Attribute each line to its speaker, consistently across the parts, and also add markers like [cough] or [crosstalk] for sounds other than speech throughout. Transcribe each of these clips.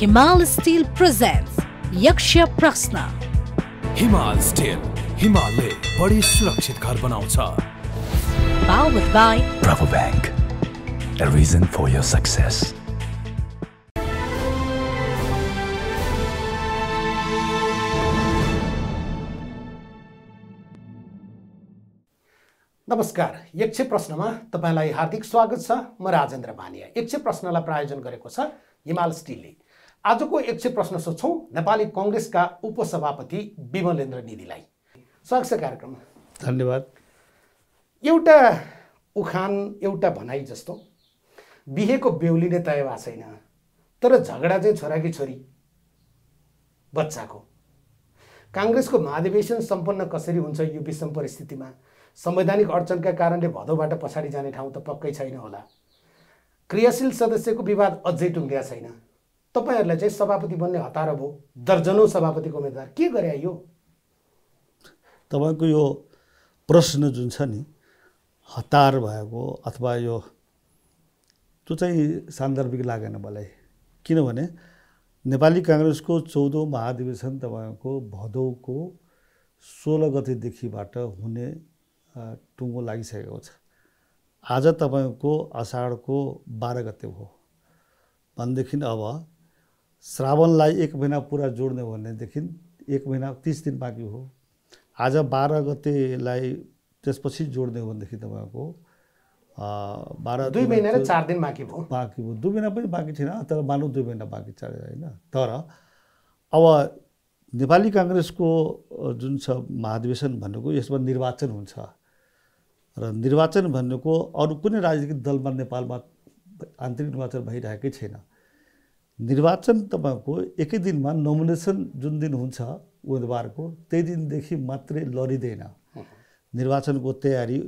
Speaker 1: हिमाल steel present यक्ष प्रश्न
Speaker 2: हिमाल स्टील हिमालले बढी सुरक्षित घर बनाउँछ
Speaker 1: Powered by
Speaker 2: Bravo Bank,
Speaker 1: a reason for your success.
Speaker 2: नमस्कार यक्ष प्रश्नमा तपाईँलाई हार्दिक स्वागत छ म राजेन्द्र मानिया यक्ष प्रश्नलाई प्रायोजन गरेको छ हिमाल स्टिलले आजको एक सय प्रश्न सोध्छौँ नेपाली कङ्ग्रेसका उपसभापति विमलेन्द्र निधिलाई स्वागत कार्यक्रममा धन्यवाद एउटा उखान एउटा भनाइ जस्तो बिहेको बेहुली नै तय भएको छैन तर झगडा चाहिँ छोराकी छोरी बच्चाको काङ्ग्रेसको महाधिवेशन सम्पन्न कसरी हुन्छ यो विषम परिस्थितिमा संवैधानिक अडचनका कारणले भदौबाट पछाडि जाने ठाउँ त पक्कै छैन होला क्रियाशील सदस्यको विवाद अझै टुङ्ग्या छैन तपाईँहरूलाई चाहिँ सभापति बन्ने हतार भयो दर्जनौ सभापतिको उम्मेदवार के गरे यो
Speaker 1: तपाईँको यो प्रश्न जुन छ नि हतार भएको अथवा यो त्यो चाहिँ सान्दर्भिक लागेन मलाई किनभने नेपाली काङ्ग्रेसको चौधौँ महाधिवेशन तपाईँको भदौको सोह्र गतेदेखिबाट हुने टुङ्गो लागिसकेको छ आज तपाईँको असाढको बाह्र गते हो भनेदेखि अब श्रावणलाई एक महिना पुरा जोड्ने हो भनेदेखि एक महिना तिस दिन बाँकी हो आज बाह्र गतेलाई त्यसपछि जोड्ने हो भनेदेखि तपाईँको बाह्र दुई महिना चार दिन बाँकी भयो बाँकी भयो दुई महिना पनि बाँकी छैन तर मानौँ दुई महिना बाँकी छ होइन तर अब नेपाली काङ्ग्रेसको जुन छ महाधिवेशन भनेको यसमा निर्वाचन हुन्छ र निर्वाचन भनेको अरू कुनै राजनीतिक दलमा नेपालमा आन्तरिक निर्वाचन भइरहेकै छैन निर्वाचन तपाईँको एकै दिनमा नोमिनेसन जुन दिन हुन्छ उम्मेदवारको त्यही दिनदेखि मात्रै लडिँदैन निर्वाचनको तयारी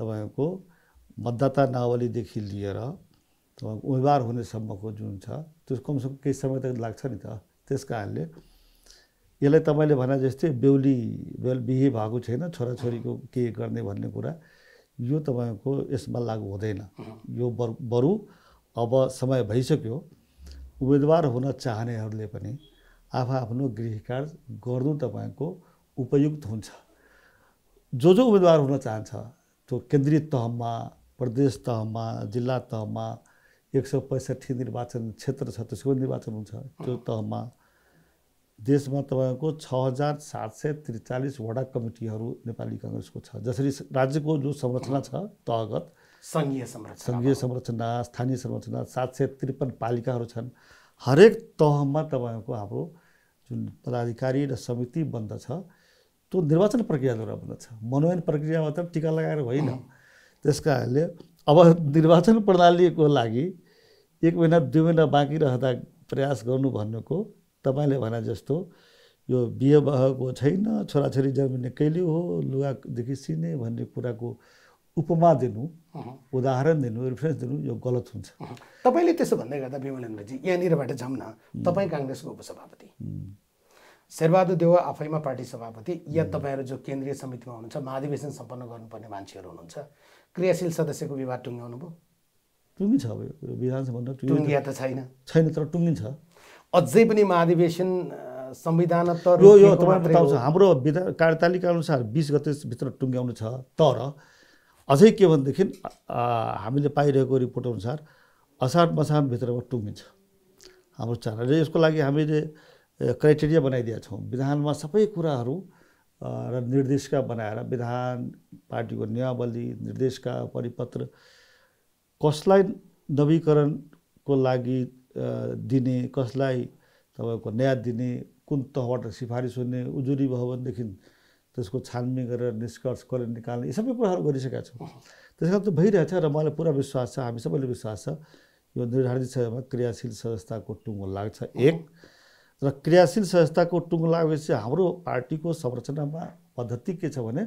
Speaker 1: तपाईँको मतदाता नावलीदेखि लिएर तपाईँको उम्मेदवार हुनेसम्मको जुन छ त्यो कमसेकम केही समय त लाग्छ नि त त्यस कारणले यसलाई तपाईँले भने जस्तै बेहुली बेहुल बिहे भएको छैन छोराछोरीको के गर्ने भन्ने कुरा यो तपाईँको यसमा लागु हुँदैन यो बरु बरु अब समय भइसक्यो उम्मेदवार हुन चाहनेहरूले पनि आफ्नो गृह कार्य गर्नु तपाईँको उपयुक्त हुन्छ जो जो उम्मेदवार हुन चाहन्छ त्यो केन्द्रीय तहमा प्रदेश तहमा जिल्ला तहमा एक सय पैँसठी निर्वाचन क्षेत्र छ त्यसको निर्वाचन हुन्छ त्यो तहमा देशमा तपाईँको छ हजार सात सय त्रिचालिस वडा कमिटीहरू नेपाली कङ्ग्रेसको छ जसरी राज्यको जो संरचना छ तहगत सङ्घीय संरचना सङ्घीय संरचना स्थानीय संरचना सात सय त्रिपन्न पालिकाहरू छन् हरेक तहमा तपाईँको हाम्रो जुन पदाधिकारी र समिति बन्दछ त्यो निर्वाचन प्रक्रियाद्वारा बन्दछ मनोनयन प्रक्रिया मात्र टिका लगाएर होइन त्यस कारणले अब निर्वाचन प्रणालीको लागि एक महिना दुई महिना बाँकी रहँदा प्रयास गर्नु भन्नुको तपाईँले भने जस्तो यो बिहे भएको छैन छोराछोरी जन्मिने कहिले हो लुगादेखि सिने भन्ने कुराको उपमा दिनु उदाहरण दिनु रिफरेन्स दिनु यो गलत हुन्छ
Speaker 2: तपाईँले त्यसो भन्दै गर्दा विमलेन्द्रजी यहाँनिरबाट जाउँ न तपाईँ काङ्ग्रेसको उपसभापति शेरबहादुर देव आफैमा पार्टी सभापति या तपाईँहरू जो केन्द्रीय समितिमा हुनुहुन्छ महाधिवेशन सम्पन्न गर्नुपर्ने मान्छेहरू हुनुहुन्छ क्रियाशील सदस्यको विवाद टुङ्ग्याउनुभयो
Speaker 1: टुङ्गिन्छ अब यो विधानसभा टुङ्गिया त छैन छैन तर टुङ्गिन्छ
Speaker 2: अझै पनि महाधिवेशन संविधान त यो यो तपाईँलाई बताउँछ
Speaker 1: हाम्रो विधान कार्यतालिका अनुसार बिस गतेभित्र टुङ्ग्याउनु छ तर अझै के भनेदेखि हामीले पाइरहेको रिपोर्ट रिपोर्टअनुसार असार मसानभित्रमा टुङ्गिन्छ हाम्रो र यसको लागि हामीले क्राइटेरिया बनाइदिएका छौँ विधानमा सबै कुराहरू र निर्देशका बनाएर विधान पार्टीको नियमावली निर्देशका परिपत्र कसलाई नवीकरणको लागि दिने कसलाई तपाईँको न्याय दिने कुन तहबाट सिफारिस हुने उजुरी भयो भनेदेखि त्यसको छानबिन गरेर निष्कर्ष कसले निकाल्ने यी सबै कुराहरू गरिसकेका छौँ त्यस कारण त भइरहेछ र मलाई पुरा विश्वास छ हामी सबैले विश्वास छ यो निर्धारित समयमा क्रियाशील संस्थाको टुङ्गो लाग्छ एक र क्रियाशील संस्थाको टुङ्गो लागेपछि हाम्रो पार्टीको संरचनामा पद्धति के छ भने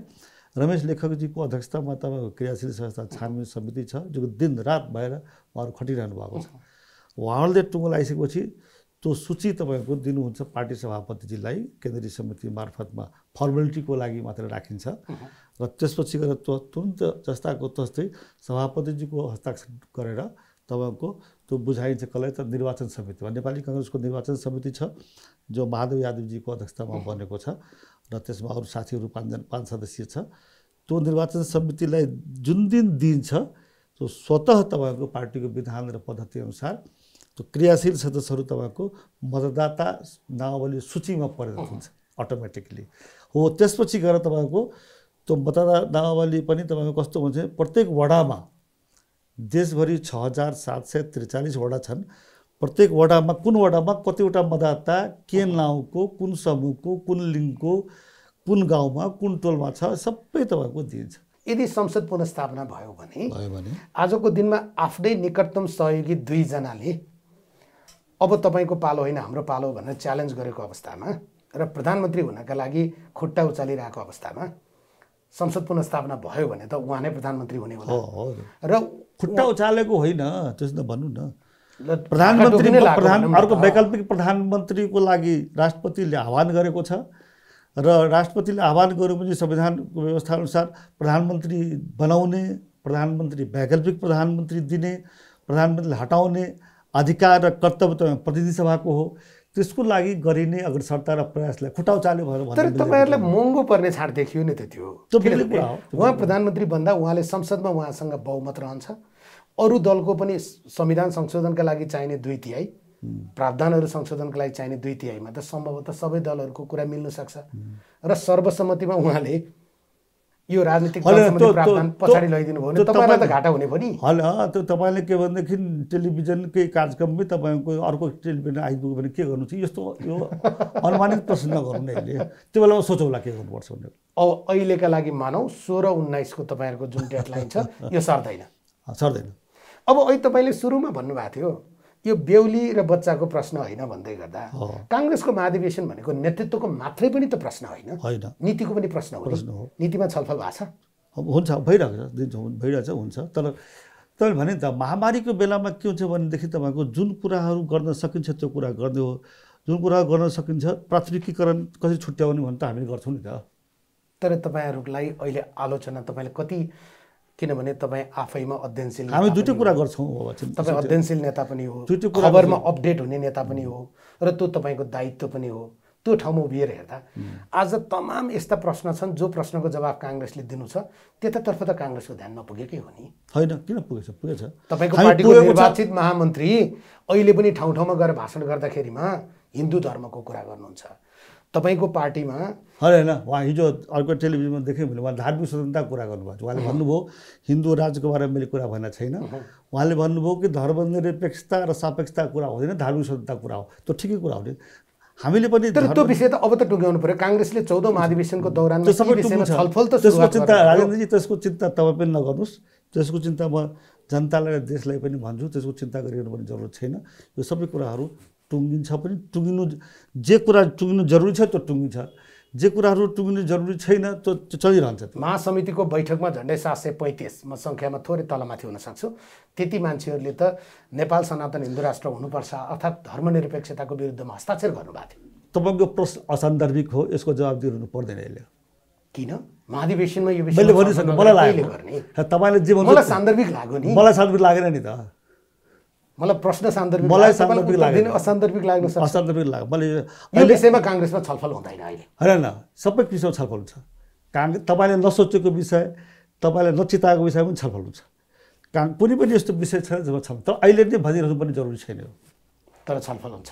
Speaker 1: रमेश लेखकजीको अध्यक्षतामा तपाईँको क्रियाशील संस्था छानबिन समिति छ जो दिन रात भएर उहाँहरू खटिरहनु भएको छ उहाँहरूले टुङ्गो लगाइसकेपछि त्यो सूची तपाईँको दिनुहुन्छ पार्टी सभापतिजीलाई केन्द्रीय समिति मार्फतमा फर्मेलिटीको लागि मात्र राखिन्छ र त्यसपछि गएर त्यो तुरन्त जस्ताको तस्तै सभापतिजीको हस्ताक्षर गरेर तपाईँको त्यो बुझाइन्छ कसलाई त निर्वाचन समितिमा नेपाली कङ्ग्रेसको निर्वाचन समिति छ जो माधव यादवजीको अध्यक्षतामा बनेको छ र त्यसमा अरू साथीहरू पाँचजना पाँच सदस्यीय छ त्यो निर्वाचन समितिलाई जुन दिन दिइन्छ त्यो स्वतः तपाईँको पार्टीको विधान र पद्धतिअनुसार त्यो क्रियाशील सदस्यहरू तपाईँको मतदाता नावली सूचीमा परेर हुन्छ अटोमेटिकली हो त्यसपछि गएर तपाईँको त्यो मतदाता नावली पनि तपाईँको कस्तो हुन्छ प्रत्येक वडामा देशभरि छ हजार सात सय त्रिचालिस वडा छन् प्रत्येक वडामा कुन वडामा कतिवटा मतदाता के नाउँको कुन समूहको कुन लिङ्गको कुन गाउँमा
Speaker 2: कुन टोलमा छ सबै तपाईँको दिइन्छ यदि संसद पुनस्थापना भयो भने आजको दिनमा आफ्नै निकटतम सहयोगी दुईजनाले अब तपाईँको पालो होइन हाम्रो पालो भनेर च्यालेन्ज गरेको अवस्थामा र प्रधानमन्त्री हुनका लागि खुट्टा उचालिरहेको अवस्थामा संसद पुनस्थापना भयो भने त उहाँ नै प्रधानमन्त्री हुने होला र खुट्टा उचालेको होइन त्यस्तो भनौँ न प्रधानमन्त्री प्रधान अर्को वैकल्पिक
Speaker 1: प्रधानमन्त्रीको लागि राष्ट्रपतिले आह्वान गरेको छ र राष्ट्रपतिले आह्वान गरेपछि संविधानको व्यवस्था अनुसार प्रधानमन्त्री बनाउने प्रधानमन्त्री वैकल्पिक प्रधानमन्त्री दिने प्रधानमन्त्रीले हटाउने अधिकार र कर्तव्य प्रतिनिधि सभाको
Speaker 2: हो त्यसको लागि गरिने अग्रसरता र प्रयासलाई खुट्टा चाल्यो भनेर तर तपाईँहरूलाई महँगो पर्ने छाड देखियो नि त त्यो उहाँ प्रधानमन्त्री भन्दा उहाँले संसदमा उहाँसँग बहुमत रहन्छ अरू दलको पनि संविधान संशोधनका लागि चाहिने दुई तिहाई प्रावधानहरू संशोधनको लागि चाहिने दुई तिहाईमा त सम्भवतः सबै दलहरूको कुरा मिल्न सक्छ र सर्वसम्मतिमा उहाँले यो राजनीतिक पछाडि लैदिनु भयो तपाईँलाई त घाटा हुने पनि
Speaker 1: हल त्यो तपाईँले के भनेदेखि टेलिभिजनकै कार्यक्रममै तपाईँको अर्को टेलिभिजन आइपुग्यो भने के गर्नु चाहिँ यस्तो यो [laughs] अनुमानित प्रश्न नगर्नु अहिले त्यो बेलामा सोचौँला के गर्नुपर्छ भनेर
Speaker 2: अब अहिलेका लागि मानौ सोह्र उन्नाइसको तपाईँहरूको जुन डेडलाइन छ यो सर्दैन
Speaker 1: [laughs] सर्दैन
Speaker 2: अब अहिले तपाईँले सुरुमा भन्नुभएको थियो यो बेहुली र बच्चाको प्रश्न होइन भन्दै गर्दा काङ्ग्रेसको महाधिवेशन भनेको नेतृत्वको मात्रै पनि त प्रश्न होइन होइन नीतिको पनि प्रश्न हो नीतिमा छलफल भएको छ
Speaker 1: हुन्छ भइरहेको छ भइरहेछ हुन्छ तर तपाईँले भने त महामारीको बेलामा के हुन्छ भनेदेखि तपाईँको जुन कुराहरू गर्न सकिन्छ त्यो कुरा गर्ने हो जुन कुरा गर्न सकिन्छ प्राथमिकीकरण कसरी छुट्याउने भने त हामीले गर्छौँ नि त
Speaker 2: तर तपाईँहरूलाई अहिले आलोचना तपाईँले कति किनभने तपाईँ आफैमा अध्ययनशील हामी दुइटै
Speaker 1: कुरा गर्छौँ तपाईँ अध्ययनशील नेता पनि हो खबरमा
Speaker 2: अपडेट हुने नेता पनि हो र त्यो तपाईँको दायित्व पनि हो त्यो ठाउँमा उभिएर हेर्दा आज तमाम यस्ता प्रश्न छन् जो प्रश्नको जवाब काङ्ग्रेसले दिनु छ त्यतातर्फ त काङ्ग्रेसको ध्यान नपुगेकै हो नि
Speaker 1: होइन किन पुगेछ पुगेछ तपाईँको पार्टीको निर्वाचित
Speaker 2: महामन्त्री अहिले पनि ठाउँ ठाउँमा गएर भाषण गर्दाखेरिमा हिन्दू धर्मको कुरा गर्नुहुन्छ तपाईँको पार्टीमा
Speaker 1: होइन होइन उहाँ हिजो अर्को टेलिभिजनमा देखेँ भने उहाँ धार्मिक स्वतन्त्रता कुरा गर्नुभएको छ उहाँले भन्नुभयो हिन्दू राज्यको बारेमा मैले कुरा भनेको छैन उहाँले भन्नुभयो कि धर्मनिरपेक्षता र सापेक्षता कुरा हुँदैन धार्मिक स्वतन्त्रता कुरा हो त्यो
Speaker 2: ठिकै कुरा हो हामीले पनि तर त्यो विषय त अब त टुङ्ग्याउनु पऱ्यो काङ्ग्रेसले चौध महाधिवेशनको दौरान छलफल त त्यसको चिन्ता
Speaker 1: राजेन्द्रजी त्यसको चिन्ता तपाईँ पनि नगर्नुहोस् त्यसको चिन्ता म जनतालाई देशलाई पनि भन्छु त्यसको चिन्ता गरिरहनु पनि जरुरत छैन यो सबै कुराहरू टुङ्गिन्छ पनि टुङ्गिनु जे कुरा टुङ्गिनु जरुरी छ त्यो टुङ्गिन्छ जे कुराहरू टुङ्गिनु जरुरी छैन त्यो चलिरहन्छ
Speaker 2: महासमितिको बैठकमा झन्डै सात सय पैँतिस म सङ्ख्यामा थोरै तलमाथि हुन सक्छु त्यति मान्छेहरूले त नेपाल सनातन हिन्दू राष्ट्र हुनुपर्छ अर्थात् धर्मनिरपेक्षताको विरुद्धमा हस्ताक्षर गर्नुभएको
Speaker 1: थियो तपाईँको प्रश्न असान्दर्भिक हो यसको जवाब दिनु पर्दैन यसले किन महाधिवेशनमा यो विषय मैले भनिसकेँ मलाई लाग्यो तपाईँले जे मलाई सान्दर्भिक लाग्यो नि मलाई
Speaker 2: सान्दर्भिक लागेन नि त मलाई प्रश्न सान्दर्भिक मलाई सान्दर्भिक लाग्दैन असान्दर्भिक लाग्नु असान्दर्भिक लाग्यो मैले यो विषयमा काङ्ग्रेसमा छलफल हुँदैन अहिले
Speaker 1: होइन सबै किसिमको छलफल हुन्छ काङ्ग्रेस तपाईँले नसोचेको विषय तपाईँले नचिताएको विषय पनि छलफल हुन्छ का कुनै पनि यस्तो विषय छ जब छलफल तर अहिले नै भनिरहनु पनि जरुरी छैन तर छलफल हुन्छ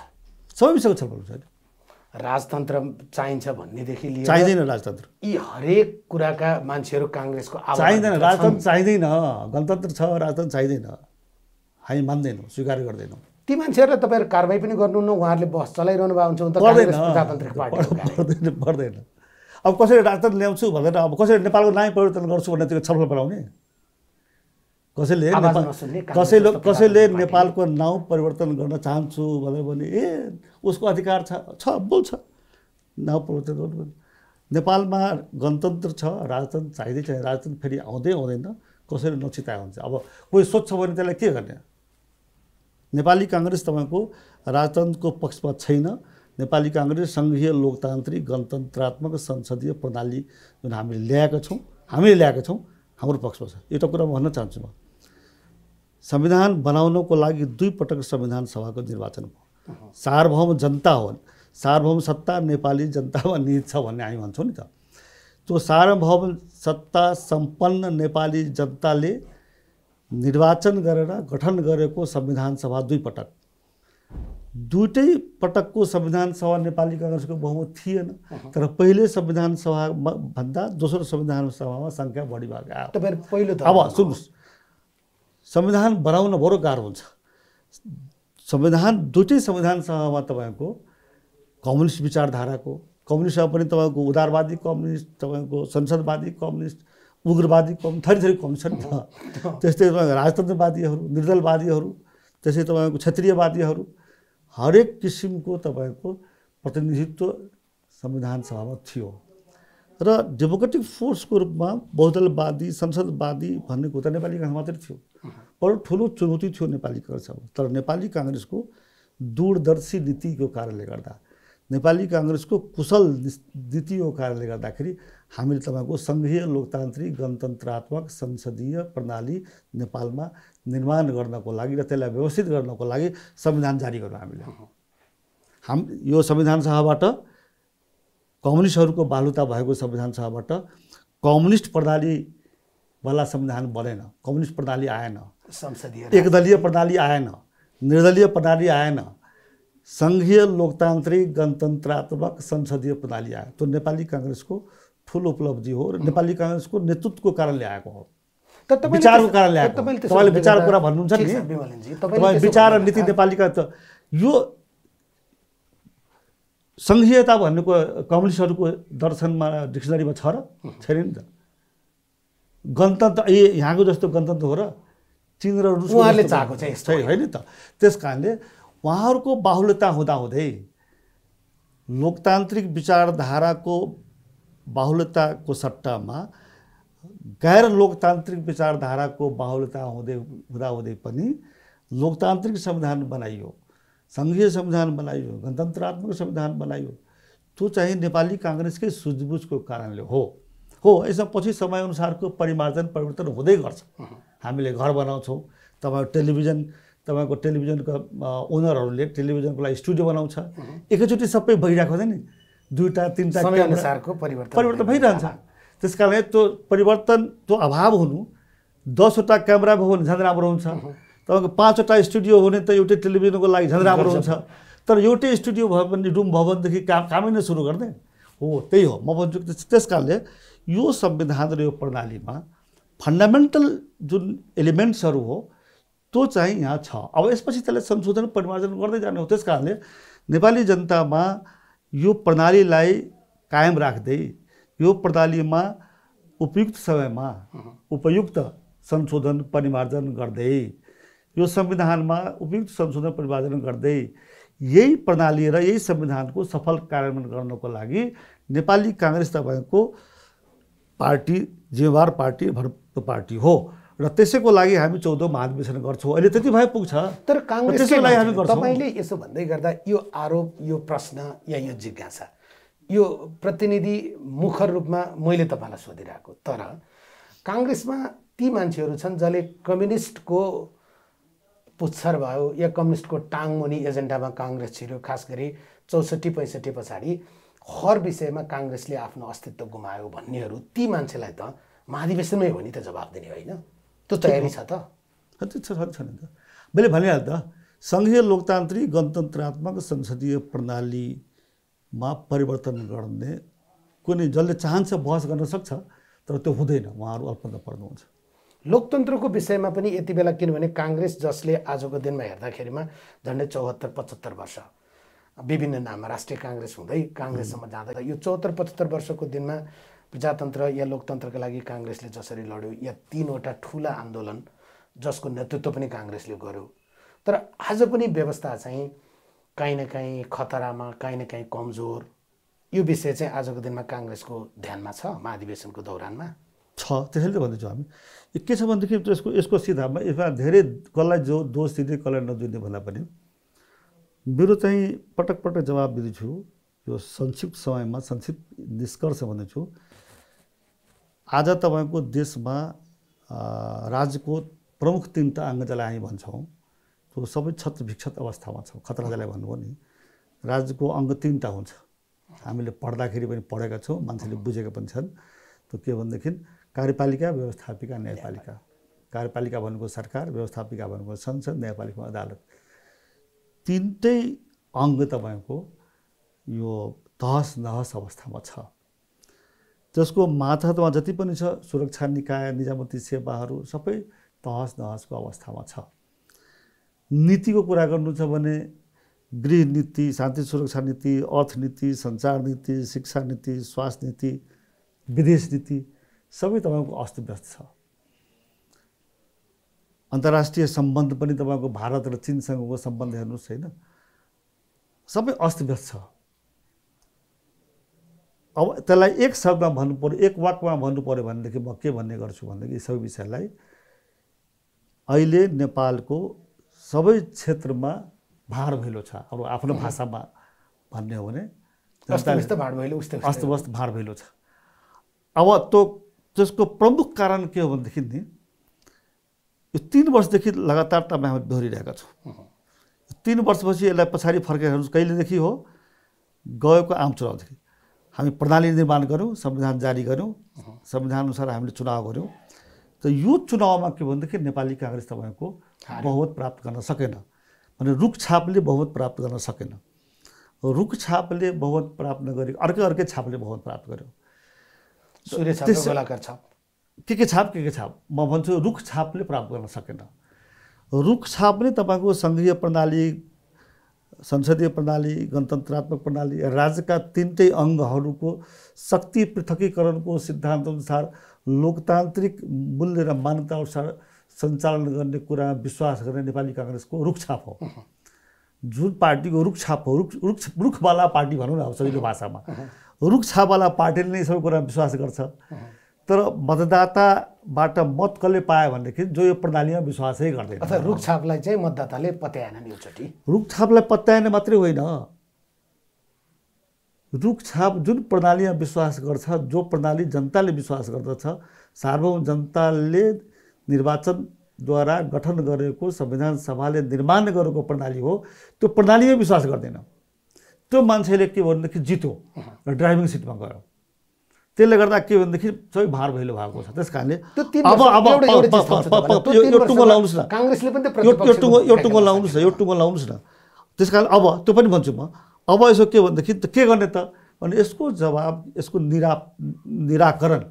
Speaker 1: सबै विषयको छलफल हुन्छ
Speaker 2: राजतन्त्र चाहिन्छ भन्नेदेखि लिएर चाहिँदैन राजतन्त्र यी हरेक कुराका मान्छेहरू काङ्ग्रेसको चाहिँदैन राजतन्त्र चाहिँदैन
Speaker 1: गणतन्त्र छ राजतन्त्र चाहिँदैन हामी मान्दैनौँ स्वीकार गर्दैनौँ
Speaker 2: ती मान्छेहरूलाई तपाईँहरू कारवाही पनि गर्नुहुन्न उहाँहरूले बस चलाइरहनु भएको हुन्छ
Speaker 1: पर्दैन पर्दैन अब कसरी राजतन्त्र ल्याउँछु भनेर अब कसरी नेपालको नाम परिवर्तन गर्छु भनेर त्यो छलफल बनाउने कसैले कसैले कसैले नेपालको नाउँ परिवर्तन गर्न चाहन्छु भनेर भने ए उसको अधिकार छ छ बोल्छ नाउँ परिवर्तन गर्नु नेपालमा गणतन्त्र छ राजतन्त्र चाहिँदै चाहिन्छ राजतन्त्र फेरि आउँदै आउँदैन कसैले नछिता हुन्छ अब कोही सोध्छ भने त्यसलाई के गर्ने नेपाली काङ्ग्रेस तपाईँको राजतन्त्रको पक्षमा छैन नेपाली काङ्ग्रेस सङ्घीय लोकतान्त्रिक गणतन्त्रात्मक संसदीय प्रणाली जुन हामीले ल्याएका छौँ हामीले ल्याएका छौँ हाम्रो पक्षमा छ एउटा कुरा भन्न चाहन्छु म संविधान बनाउनको लागि दुई पटक संविधान सभाको निर्वाचन भयो सार्वभौम जनता हो सार्वभौम सत्ता नेपाली जनतामा निहित छ भन्ने हामी भन्छौँ नि त त्यो सार्वभौम सत्ता सम्पन्न नेपाली जनताले निर्वाचन गरेर गठन गरेको संविधान सभा दुई पटक दुइटै पटकको संविधान सभा नेपाली काङ्ग्रेसको बहुमत थिएन तर पहिलो संविधान सभा भन्दा दोस्रो संविधान सभामा सङ्ख्या बढी भएको आयो तपाईँहरू पहिलो अब सुन्नुहोस् संविधान बनाउन बडो गाह्रो हुन्छ संविधान दुइटै संविधान सभामा तपाईँको कम्युनिस्ट विचारधाराको कम्युनिस्टमा पनि तपाईँको उदारवादी कम्युनिस्ट तपाईँको संसदवादी कम्युनिस्ट उग्रवादी कौम थरी थरी कौम छन् त त्यस्तै तपाईँको राजतन्त्रवादीहरू निर्दलवादीहरू त्यसै तपाईँको क्षेत्रीयवादीहरू हरेक किसिमको तपाईँको प्रतिनिधित्व संविधान सभामा थियो र डेमोक्रेटिक फोर्सको रूपमा बहुदलवादी संसदवादी भन्ने कुरा नेपाली काङ्ग्रेस मात्रै थियो बडो ठुलो चुनौती थियो नेपाली काङ्ग्रेसमा तर नेपाली काङ्ग्रेसको दूरदर्शी नीतिको कारणले गर्दा नेपाली काङ्ग्रेसको कुशल नीतिको कारणले गर्दाखेरि हामीले तपाईँको सङ्घीय लोकतान्त्रिक गणतन्त्रात्मक संसदीय प्रणाली नेपालमा निर्माण गर्नको लागि र त्यसलाई व्यवस्थित गर्नको लागि संविधान जारी गर्यौँ हामीले हाम यो संविधान सभाबाट कम्युनिस्टहरूको बालुता भएको संविधान सभाबाट कम्युनिस्ट प्रणालीवाला संविधान बनेन कम्युनिस्ट प्रणाली आएन
Speaker 2: संसदीय एकदलीय
Speaker 1: प्रणाली आएन निर्दलीय प्रणाली आएन सङ्घीय लोकतान्त्रिक गणतन्त्रात्मक संसदीय प्रणाली आयो त्यो नेपाली काङ्ग्रेसको ठुलो उपलब्धि हो र नेपाली काङ्ग्रेसको नेतृत्वको कारणले आएको हो
Speaker 2: विचारको कारणले आएको तपाईँले विचारको कुरा भन्नुहुन्छ नि तपाईँ विचार
Speaker 1: नीति नेपालीका त यो सङ्घीयता भन्नुको कम्युनिस्टहरूको दर्शनमा डिक्सनरीमा छ र छैन नि त गणतन्त्र ए यहाँको जस्तो गणतन्त्र हो र चिन र रुस चाहेको चाहिँ होइन त त्यस कारणले उहाँहरूको बाहुल्यता हुँदाहुँदै लोकतान्त्रिक विचारधाराको बाहुलताको सट्टामा गैर लोकतान्त्रिक विचारधाराको बाहुलता हुँदै हुँदाहुँदै पनि लोकतान्त्रिक संविधान बनाइयो सङ्घीय संविधान बनाइयो गणतन्त्रात्मक संविधान बनाइयो त्यो चाहिँ नेपाली काङ्ग्रेसकै सुझबुझको कारणले हो हो यसमा पछि समयअनुसारको परिमार्जन परिवर्तन हुँदै गर्छ हामीले घर बनाउँछौँ तपाईँको टेलिभिजन तपाईँको टेलिभिजनका ओनरहरूले टेलिभिजनको लागि स्टुडियो बनाउँछ एकैचोटि सबै भइरहेको हुँदैन नि दुईवटा तिनवटा अनुसारको
Speaker 2: परिवर्तन परिवर्तन
Speaker 1: भइरहन्छ त्यस कारणले त्यो परिवर्तन त्यो अभाव हुनु दसवटा क्यामेरा भयो भने झन् राम्रो हुन्छ तपाईँको पाँचवटा स्टुडियो हो भने त एउटै टेलिभिजनको लागि झन् राम्रो हुन्छ तर एउटै स्टुडियो भयो भने रुम भयो भनेदेखि काम कामै नै सुरु गर्ने हो त्यही हो म भन्छु त्यस कारणले यो संविधान र यो प्रणालीमा फन्डामेन्टल जुन एलिमेन्ट्सहरू हो त्यो चाहिँ यहाँ छ अब यसपछि त्यसलाई संशोधन परिमार्जन गर्दै जाने हो त्यस कारणले नेपाली जनतामा यो प्रणालीलाई कायम राख्ते यो में उपयुक्त समय में उपयुक्त संशोधन परिमार्जन करते यो में उपयुक्त संशोधन परिमार्जन करते यही प्रणाली रही संविधान को सफल कार्यान्वयन करना लागि नेपाली तब को पार्टी जिम्मेवार पार्टी भरपूर पार्टी हो र त्यसैको लागि हामी चौधौँ महाधिवेशन गर्छौँ अहिले त्यति भए पुग्छ
Speaker 2: तर काङ्ग्रेसको लागि हामी गर्छौँ तपाईँले यसो भन्दै गर्दा यो आरोप यो प्रश्न या यो जिज्ञासा यो प्रतिनिधि मुखर रूपमा मैले तपाईँलाई सोधिरहेको तर काङ्ग्रेसमा ती मान्छेहरू छन् जसले कम्युनिस्टको पुच्छर भयो या कम्युनिस्टको टाङमुनि एजेन्डामा काङ्ग्रेस छिर्यो खास गरी चौसठी पैँसठी पछाडि हर विषयमा काङ्ग्रेसले आफ्नो अस्तित्व गुमायो भन्नेहरू ती मान्छेलाई त महाधिवेशनमै हो नि त जवाब दिने होइन त्यो तयारी छ
Speaker 1: त छ नि त मैले भनिहालेँ त सङ्घीय लोकतान्त्रिक गणतन्त्रात्मक संसदीय प्रणालीमा परिवर्तन गर्ने कुनै जसले चाहन्छ बहस गर्न
Speaker 2: सक्छ तर त्यो हुँदैन उहाँहरू अल्पन्त पर्नुहुन्छ लोकतन्त्रको विषयमा पनि यति बेला किनभने काङ्ग्रेस जसले आजको दिनमा हेर्दाखेरिमा झन्डै चौहत्तर पचहत्तर वर्ष विभिन्न नाममा राष्ट्रिय काङ्ग्रेस हुँदै काङ्ग्रेससम्म जाँदा यो चौहत्तर पचहत्तर वर्षको दिनमा प्रजातन्त्र या लोकतन्त्रका लागि काङ्ग्रेसले जसरी लड्यो या तिनवटा ठुला आन्दोलन जसको नेतृत्व पनि काङ्ग्रेसले गर्यो तर आज पनि व्यवस्था चाहिँ काहीँ न काहीँ खतरामा काहीँ न काहीँ कमजोर यो विषय चाहिँ आजको दिनमा काङ्ग्रेसको ध्यानमा छ महाधिवेशनको दौरानमा
Speaker 1: छ त्यसैले त भन्दैछौँ हामी के छ भनेदेखि यसको यसको सिधामा यसमा धेरै कसलाई जो दोष दिने कसलाई नदिने भन्दा पनि मेरो चाहिँ पटक पटक जवाब दिँदैछु यो संक्षिप्त समयमा संक्षिप्त निष्कर्ष भन्दैछु आज तपाईँको देशमा राज्यको प्रमुख तिनवटा अङ्ग जसलाई हामी भन्छौँ त्यो सबै भिक्षत अवस्थामा छ खतरा जसलाई भन्नुभयो नि राज्यको अङ्ग तिनवटा हुन्छ हामीले पढ्दाखेरि पनि पढेका छौँ मान्छेले बुझेका पनि छन् त्यो के भनेदेखि कार्यपालिका व्यवस्थापिका न्यायपालिका कार्यपालिका भनेको सरकार व्यवस्थापिका भनेको संसद न्यायपालिका अदालत तिनटै अङ्ग तपाईँको यो तहस नहस अवस्थामा छ जसको माथतमा जति पनि छ सुरक्षा निकाय निजामती सेवाहरू सबै तहस नहसको अवस्थामा छ नीतिको कुरा गर्नु छ भने गृह नीति शान्ति सुरक्षा नीति अर्थनीति सञ्चार नीति शिक्षा नीति स्वास्थ्य नीति विदेश नीति सबै तपाईँको अस्तव्यस्त छ अन्तर्राष्ट्रिय सम्बन्ध पनि तपाईँको भारत र चिनसँगको सम्बन्ध हेर्नुहोस् होइन सबै अस्तव्यस्त छ अब त्यसलाई एक शब्दमा भन्नु पऱ्यो एक वाक्यमा भन्नु पऱ्यो भनेदेखि म के भन्ने गर्छु भनेदेखि यी सबै विषयलाई अहिले नेपालको सबै क्षेत्रमा भाँड भैलो छ अब आफ्नो भाषामा भन्ने हो भने व्यस्त भाँड भैलो छ अब त्यो त्यसको प्रमुख कारण के हो भनेदेखि नि यो तिन वर्षदेखि लगातार त हामी दोहोरिरहेका छौँ तिन वर्षपछि यसलाई पछाडि फर्केर कहिलेदेखि हो गएको आम चुनावदेखि हामी प्रणाली निर्माण गऱ्यौँ संविधान जारी गऱ्यौँ अनुसार हामीले चुनाव गऱ्यौँ त यो चुनावमा के भनेदेखि नेपाली काङ्ग्रेस तपाईँको बहुमत प्राप्त गर्न सकेन भने रुख छापले बहुमत प्राप्त गर्न सकेन रुख छापले बहुमत प्राप्त नगरेको अर्कै अर्कै छापले बहुमत प्राप्त गर्यो छाप के के छाप के के छाप म भन्छु रुख छापले प्राप्त गर्न सकेन रुख छापले तपाईँको सङ्घीय प्रणाली संसदीय प्रणाली गणतन्त्रात्मक प्रणाली राज्यका तिनटै अङ्गहरूको शक्ति पृथकीकरणको सिद्धान्त अनुसार लोकतान्त्रिक मूल्य र मान्यताअनुसार सञ्चालन गर्ने कुरा विश्वास गर्ने नेपाली काङ्ग्रेसको रुखछाप हो जुन पार्टीको रुख छाप हो रुख रुख रुखवाला पार्टी भनौँ न अब सजिलो भाषामा रुखछापवाला पार्टीले नै सबै कुरा विश्वास गर्छ तर मतदाताबाट मत कसले पायो भनेदेखि जो यो प्रणालीमा विश्वासै गर्दैन अथवा
Speaker 2: रुखछापलाई चाहिँ मतदाताले पत्याएन पत्याएनन् रुख
Speaker 1: रुखछापलाई पत्याएन मात्रै होइन रुखछाप जुन प्रणालीमा विश्वास गर्छ जो प्रणाली जनताले विश्वास गर्दछ सार्वभौम जनताले निर्वाचनद्वारा गठन गरेको संविधान सभाले निर्माण गरेको प्रणाली हो त्यो प्रणालीमै विश्वास गर्दैन त्यो मान्छेले के भनेदेखि जित्यो र ड्राइभिङ सिटमा गयो त्यसले गर्दा के भनेदेखि सबै भार भैलो भएको छ त्यस कारणले यो टुङ्गो लाउनुहोस् न
Speaker 2: काङ्ग्रेसले पनि यो टुङ्गो यो टुङ्गो
Speaker 1: लाउनुहोस् न यो टुङ्गो लाउनुहोस् न त्यस कारण अब त्यो पनि भन्छु म अब यसो के भनेदेखि के गर्ने त भने यसको जवाब यसको निरा निराकरण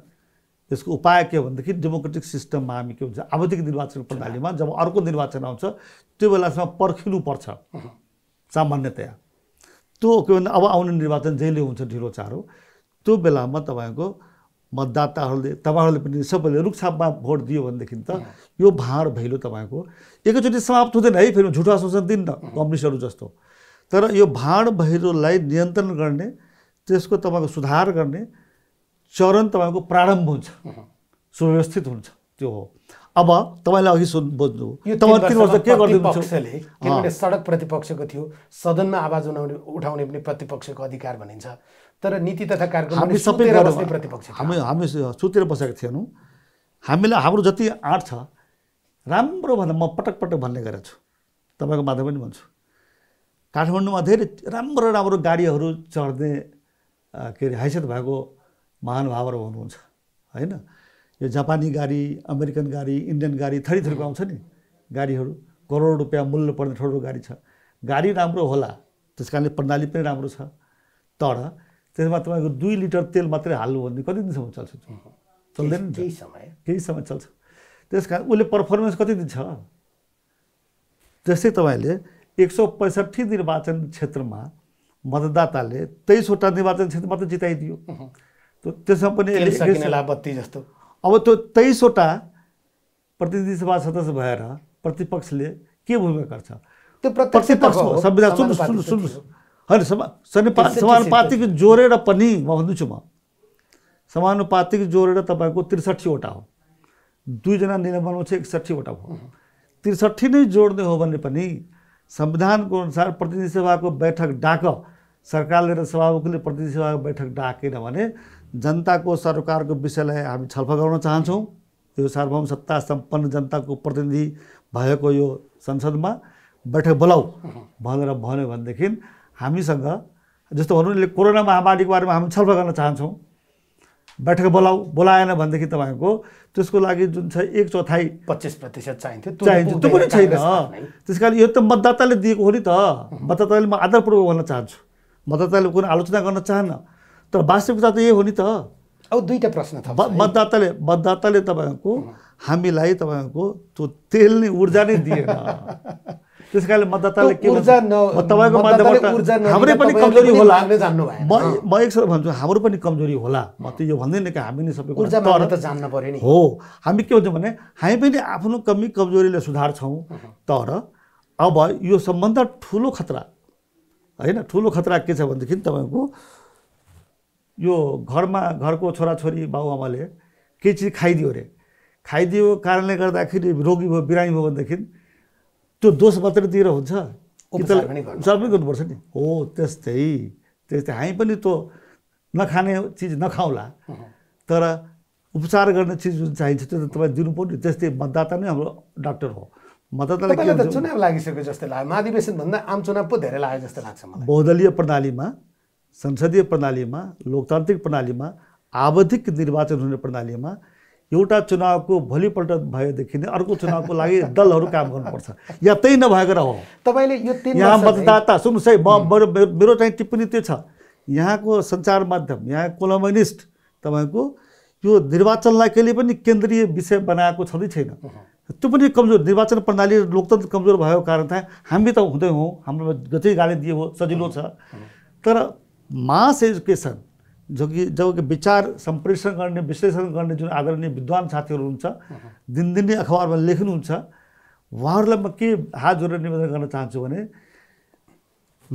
Speaker 1: यसको उपाय के हो भनेदेखि डेमोक्रेटिक सिस्टममा हामी के हुन्छ आवधिक निर्वाचन प्रणालीमा जब अर्को निर्वाचन आउँछ त्यो बेलासम्म पर्खिनुपर्छ सामान्यतया त्यो के भन्दा अब आउने निर्वाचन जहिले हुन्छ ढिलो चाँडो त्यो बेलामा तपाईँको मतदाताहरूले तपाईँहरूले पनि सबैले रुखसापमा भोट दियो भनेदेखि त यो भाँड भैलो तपाईँको एकैचोटि समाप्त हुँदैन है फेरि झुटा आश्वासन दिन्न mm-hmm. कम्युनिस्टहरू जस्तो तर यो भाँड भैलोलाई नियन्त्रण गर्ने त्यसको तपाईँको सुधार गर्ने चरण तपाईँको प्रारम्भ हुन्छ mm-hmm. सुव्यवस्थित हुन्छ त्यो हो अब तपाईँलाई अघि सुन बुझ्नु के
Speaker 2: सडक प्रतिपक्षको थियो सदनमा आवाज उठाउने उठाउने पनि प्रतिपक्षको अधिकार भनिन्छ तर नीति तथा कार्यक्रम सबै प्रतिपक्ष हामी
Speaker 1: हामी सुतेर बसेका थिएनौँ हामीलाई हाम्रो जति आँट छ राम्रो भन्दा म पटक पटक भन्ने गरेको छु तपाईँको माध्यम पनि भन्छु काठमाडौँमा धेरै राम्रो राम्रो गाडीहरू चढ्ने के अरे हैसियत भएको महानुभावहरू हुनुहुन्छ होइन यो जापानी गाडी अमेरिकन गाडी इन्डियन गाडी थरी थरीको आउँछ नि गाडीहरू करोड रुपियाँ मूल्य पर्ने ठुलो गाडी छ गाडी राम्रो होला त्यस कारणले प्रणाली पनि राम्रो छ तर त्यसमा तपाईँको दुई लिटर तेल मात्रै हाल्नु भने कति दिनसम्म चल्छ चल्दैन केही समय केही समय चल्छ त्यस कारण उसले पर्फर्मेन्स कति दिन्छ छ जस्तै तपाईँले एक सौ पैँसठी निर्वाचन क्षेत्रमा मतदाताले तेइसवटा निर्वाचन क्षेत्र मात्र जिताइदियो त्यसमा पनि जस्तो अब त्यो तेइसवटा प्रतिनिधि सभा सदस्य भएर प्रतिपक्षले के भूमिका गर्छ
Speaker 2: त्यो प्रतिपक्ष हो संविधान सुन्नुहोस् सुन्नुहोस्
Speaker 1: होइन समा सनिपा समानुपातिक जोडेर पनि म भन्दैछु म समानुपातिक जोडेर तपाईँको त्रिसठीवटा हो दुईजना निलम्बनमा चाहिँ एकसट्ठीवटा हो त्रिसठी नै जोड्ने हो भने पनि संविधानको अनुसार प्रतिनिधि सभाको बैठक डाक सरकारले र सभामुखले प्रतिनिधि सभाको बैठक डाकेन भने जनताको सरकारको विषयलाई हामी छलफल गर्न चाहन्छौँ यो सार्वभौम सत्ता सम्पन्न जनताको प्रतिनिधि भएको यो संसदमा बैठक बोलाऊ भनेर भन्यो भनेदेखि हामीसँग जस्तो भनौँ न कोरोना महामारीको बारेमा हामी छलफल गर्न चाहन्छौँ बैठक बोलाऊ बोलाएन भनेदेखि तपाईँको त्यसको लागि जुन छ एक चौथाइ पच्चिस प्रतिशत चाहिन्थ्यो चाहिन्छ त्यो पनि छैन त्यस कारण यो त मतदाताले दिएको हो नि त मतदाताले म आदरपूर्वक भन्न चाहन्छु मतदाताले कुनै आलोचना गर्न चाहन्न तर वास्तविकता त यही हो नि त अब दुईवटा प्रश्न छ मतदाताले मतदाताले तपाईँको हामीलाई तपाईँको त्यो तेल नै ऊर्जा नै दिएन [laughs] त्यस कारणले मतदाताले के तपाईँको माध्यमबाट हाम्रो पनि कमजोरी होला म म सर भन्छु हाम्रो पनि कमजोरी होला म त यो भन्दैन कि हामी नै सबै त जान्न पऱ्यो नि हो हामी के भन्छौँ भने हामी पनि आफ्नो कमी कमजोरीले सुधार्छौँ तर अब यो सम्बन्ध ठुलो खतरा होइन ठुलो खतरा के छ भनेदेखि तपाईँको यो घरमा घरको छोराछोरी बाबुआमाले केही चिज खाइदियो अरे खाइदियो कारणले गर्दाखेरि रोगी भयो बिरामी भयो भनेदेखि त्यो दोष दिएर हुन्छ उपचार पनि गर्नुपर्छ नि हो त्यस्तै त्यस्तै हामी पनि त्यो नखाने चिज नखाउँला तर उपचार गर्ने चिज जुन चाहिन्छ त्यो त तपाईँ दिनु त्यस्तै मतदाता नै हाम्रो डाक्टर हो मतदातालाई चुनाव
Speaker 2: लागिसक्यो जस्तो लाग्यो महाधिवेशनभन्दा आम चुनाव पो धेरै लाग्यो जस्तो लाग्छ मलाई
Speaker 1: बहुदलीय प्रणालीमा संसदीय प्रणालीमा लोकतान्त्रिक प्रणालीमा आवधिक निर्वाचन हुने प्रणालीमा एउटा चुनावको भोलिपल्ट भएदेखि नै अर्को चुनावको लागि दलहरू काम गर्नुपर्छ या त्यही नभएको हो
Speaker 2: तपाईँले यो यहाँ मतदाता
Speaker 1: सुन्नुहोस् है म मेरो मेरो चाहिँ टिप्पणी त्यो छ यहाँको सञ्चार माध्यम यहाँ कोलमनिस्ट तपाईँको यो निर्वाचनलाई कहिले पनि केन्द्रीय विषय बनाएको छँदै छैन त्यो पनि कमजोर निर्वाचन प्रणाली लोकतन्त्र कमजोर भएको कारण चाहिँ हामी त हुँदै हौँ हाम्रो जति गाली दियो सजिलो छ तर मास एजुकेसन जो जब कि विचार सम्प्रेषण गर्ने विश्लेषण गर्ने जुन आदरणीय विद्वान साथीहरू हुन्छ दिनदिनै अखबारमा लेख्नुहुन्छ उहाँहरूलाई म के हात जोडेर निवेदन गर्न चाहन्छु भने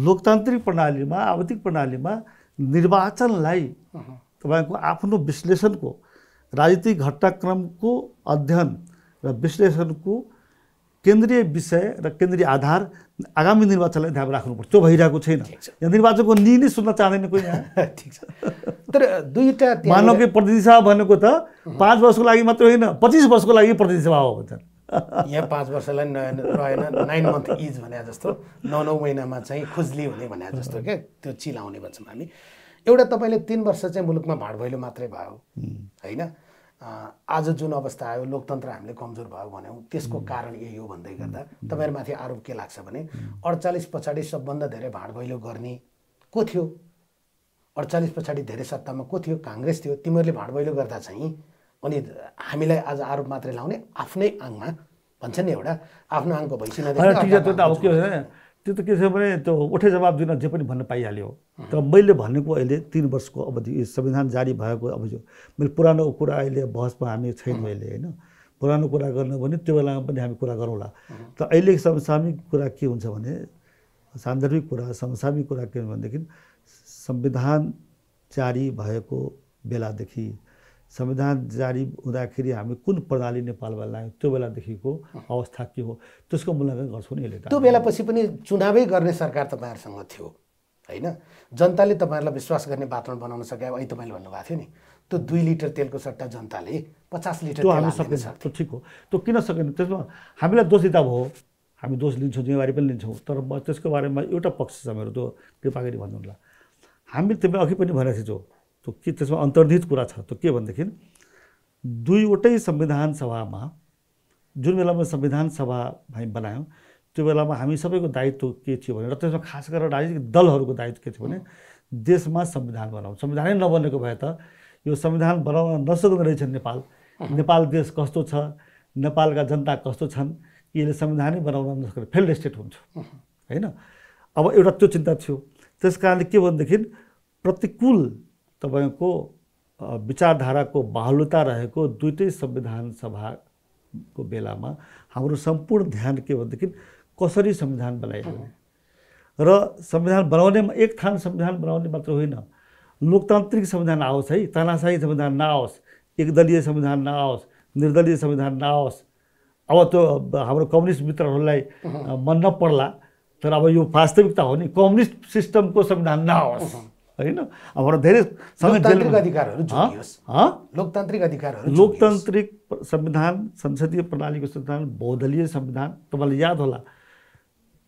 Speaker 1: लोकतान्त्रिक प्रणालीमा आवधिक प्रणालीमा निर्वाचनलाई तपाईँको आफ्नो विश्लेषणको राजनीतिक घटनाक्रमको अध्ययन र विश्लेषणको केन्द्रीय विषय र केन्द्रीय आधार आगामी निर्वाचनलाई ध्यान राख्नुपर्छ त्यो भइरहेको छैन यहाँ निर्वाचनको नि नै सुन्न चाहँदैन कोही यहाँ [laughs] ठिक छ तर दुईवटा मानव कि प्रतिनिधि सभा भनेको त पाँच वर्षको लागि मात्र होइन पच्चिस वर्षको लागि प्रतिनिधि सभा हो
Speaker 2: भन्छन् यहाँ पाँच वर्षलाई नयाँ रहेन नाइन मन्थ इज भने जस्तो नौ नौ महिनामा चाहिँ खुजली हुने भने जस्तो क्या त्यो चिलाउने भन्छौँ हामी एउटा तपाईँले तिन वर्ष चाहिँ मुलुकमा भाँडभैलो मात्रै भयो होइन आज जुन अवस्था आयो लोकतन्त्र हामीले कमजोर भयो भन्यौँ त्यसको कारण यही हो भन्दै गर्दा तपाईँहरूमाथि आरोप के लाग्छ भने अडचालिस पछाडि सबभन्दा धेरै भाँडगैलो गर्ने को थियो अडचालिस पछाडि धेरै सत्तामा को थियो काङ्ग्रेस थियो तिमीहरूले भाँडभैलो गर्दा चाहिँ अनि हामीलाई आज आरोप मात्रै लाउने आफ्नै आङमा भन्छ नि एउटा आफ्नो आङको भैँसी
Speaker 1: त्यो त के छ भने त्यो उठे जवाब दिन जे पनि भन्न पाइहाल्यो तर मैले भनेको अहिले तिन वर्षको अवधि संविधान जारी भएको अवधि मैले पुरानो कुरा अहिले बहसमा हामी छैनौँ अहिले होइन पुरानो कुरा गर्नु भने त्यो बेलामा पनि हामी कुरा गरौँला त अहिले समसामिक कुरा के हुन्छ भने सान्दर्भिक कुरा समसामिक कुरा के भनेदेखि संविधान जारी भएको बेलादेखि संविधान जारी हुँदाखेरि हामी कुन प्रणाली नेपालमा लायौँ त्यो बेलादेखिको अवस्था के हो त्यसको मूल्याङ्कन गर्छौँ नि अहिले त्यो
Speaker 2: बेलापछि पनि चुनावै गर्ने सरकार तपाईँहरूसँग थियो होइन जनताले तपाईँहरूलाई विश्वास गर्ने वातावरण बनाउन सक्यो अहिले तपाईँले भन्नुभएको थियो नि त्यो दुई लिटर तेलको सट्टा जनताले पचास लिटर हामी सक्दैन त्यो ठिक हो त्यो किन सकेन त्यसमा हामीलाई दोष दिँदा
Speaker 1: भयो हामी दोष लिन्छौँ जिम्मेवारी पनि लिन्छौँ तर त्यसको बारेमा एउटा पक्ष छ मेरो त्यो कृपा गरी भन्नुहोला हामी तपाईँ अघि पनि भनेको थिएँ त्यो के त्यसमा अन्तर्निहित कुरा छ त्यो के भनेदेखि दुईवटै संविधान सभामा जुन बेलामा संविधान सभा हामी बनायौँ त्यो बेलामा हामी सबैको दायित्व के थियो भने र त्यसमा खास गरेर राजनीतिक दलहरूको दायित्व के थियो भने देशमा संविधान बनाऊ संविधानै नबनेको भए त यो संविधान बनाउन नसक्दो रहेछ नेपाल नेपाल देश कस्तो छ नेपालका जनता कस्तो छन् यसले संविधानै बनाउन नसक्ने फेल्ड स्टेट हुन्छ होइन अब एउटा त्यो चिन्ता थियो त्यस कारणले के भनेदेखि प्रतिकूल तपाईँको विचारधाराको बाहुलता रहेको दुइटै संविधान सभाको बेलामा हाम्रो सम्पूर्ण ध्यान के भनेदेखि कसरी संविधान बनाइयो र संविधान बनाउनेमा एक थान संविधान बनाउने मात्र होइन लोकतान्त्रिक संविधान आओस् है तानाशाही संविधान नआओस् एकदलीय संविधान नआओस् निर्दलीय संविधान नआओस् अब त्यो हाम्रो कम्युनिस्ट मित्रहरूलाई मन नपर्ला तर अब यो वास्तविकता हो नि कम्युनिस्ट सिस्टमको संविधान नआओस् होइन अब धेरै लोकतान्त्रिक अधिकारहरू
Speaker 2: लोकतान्त्रिक अधिकारहरू
Speaker 1: लोकतान्त्रिक संविधान संसदीय प्रणालीको संविधान बहुदलीय संविधान तपाईँलाई याद होला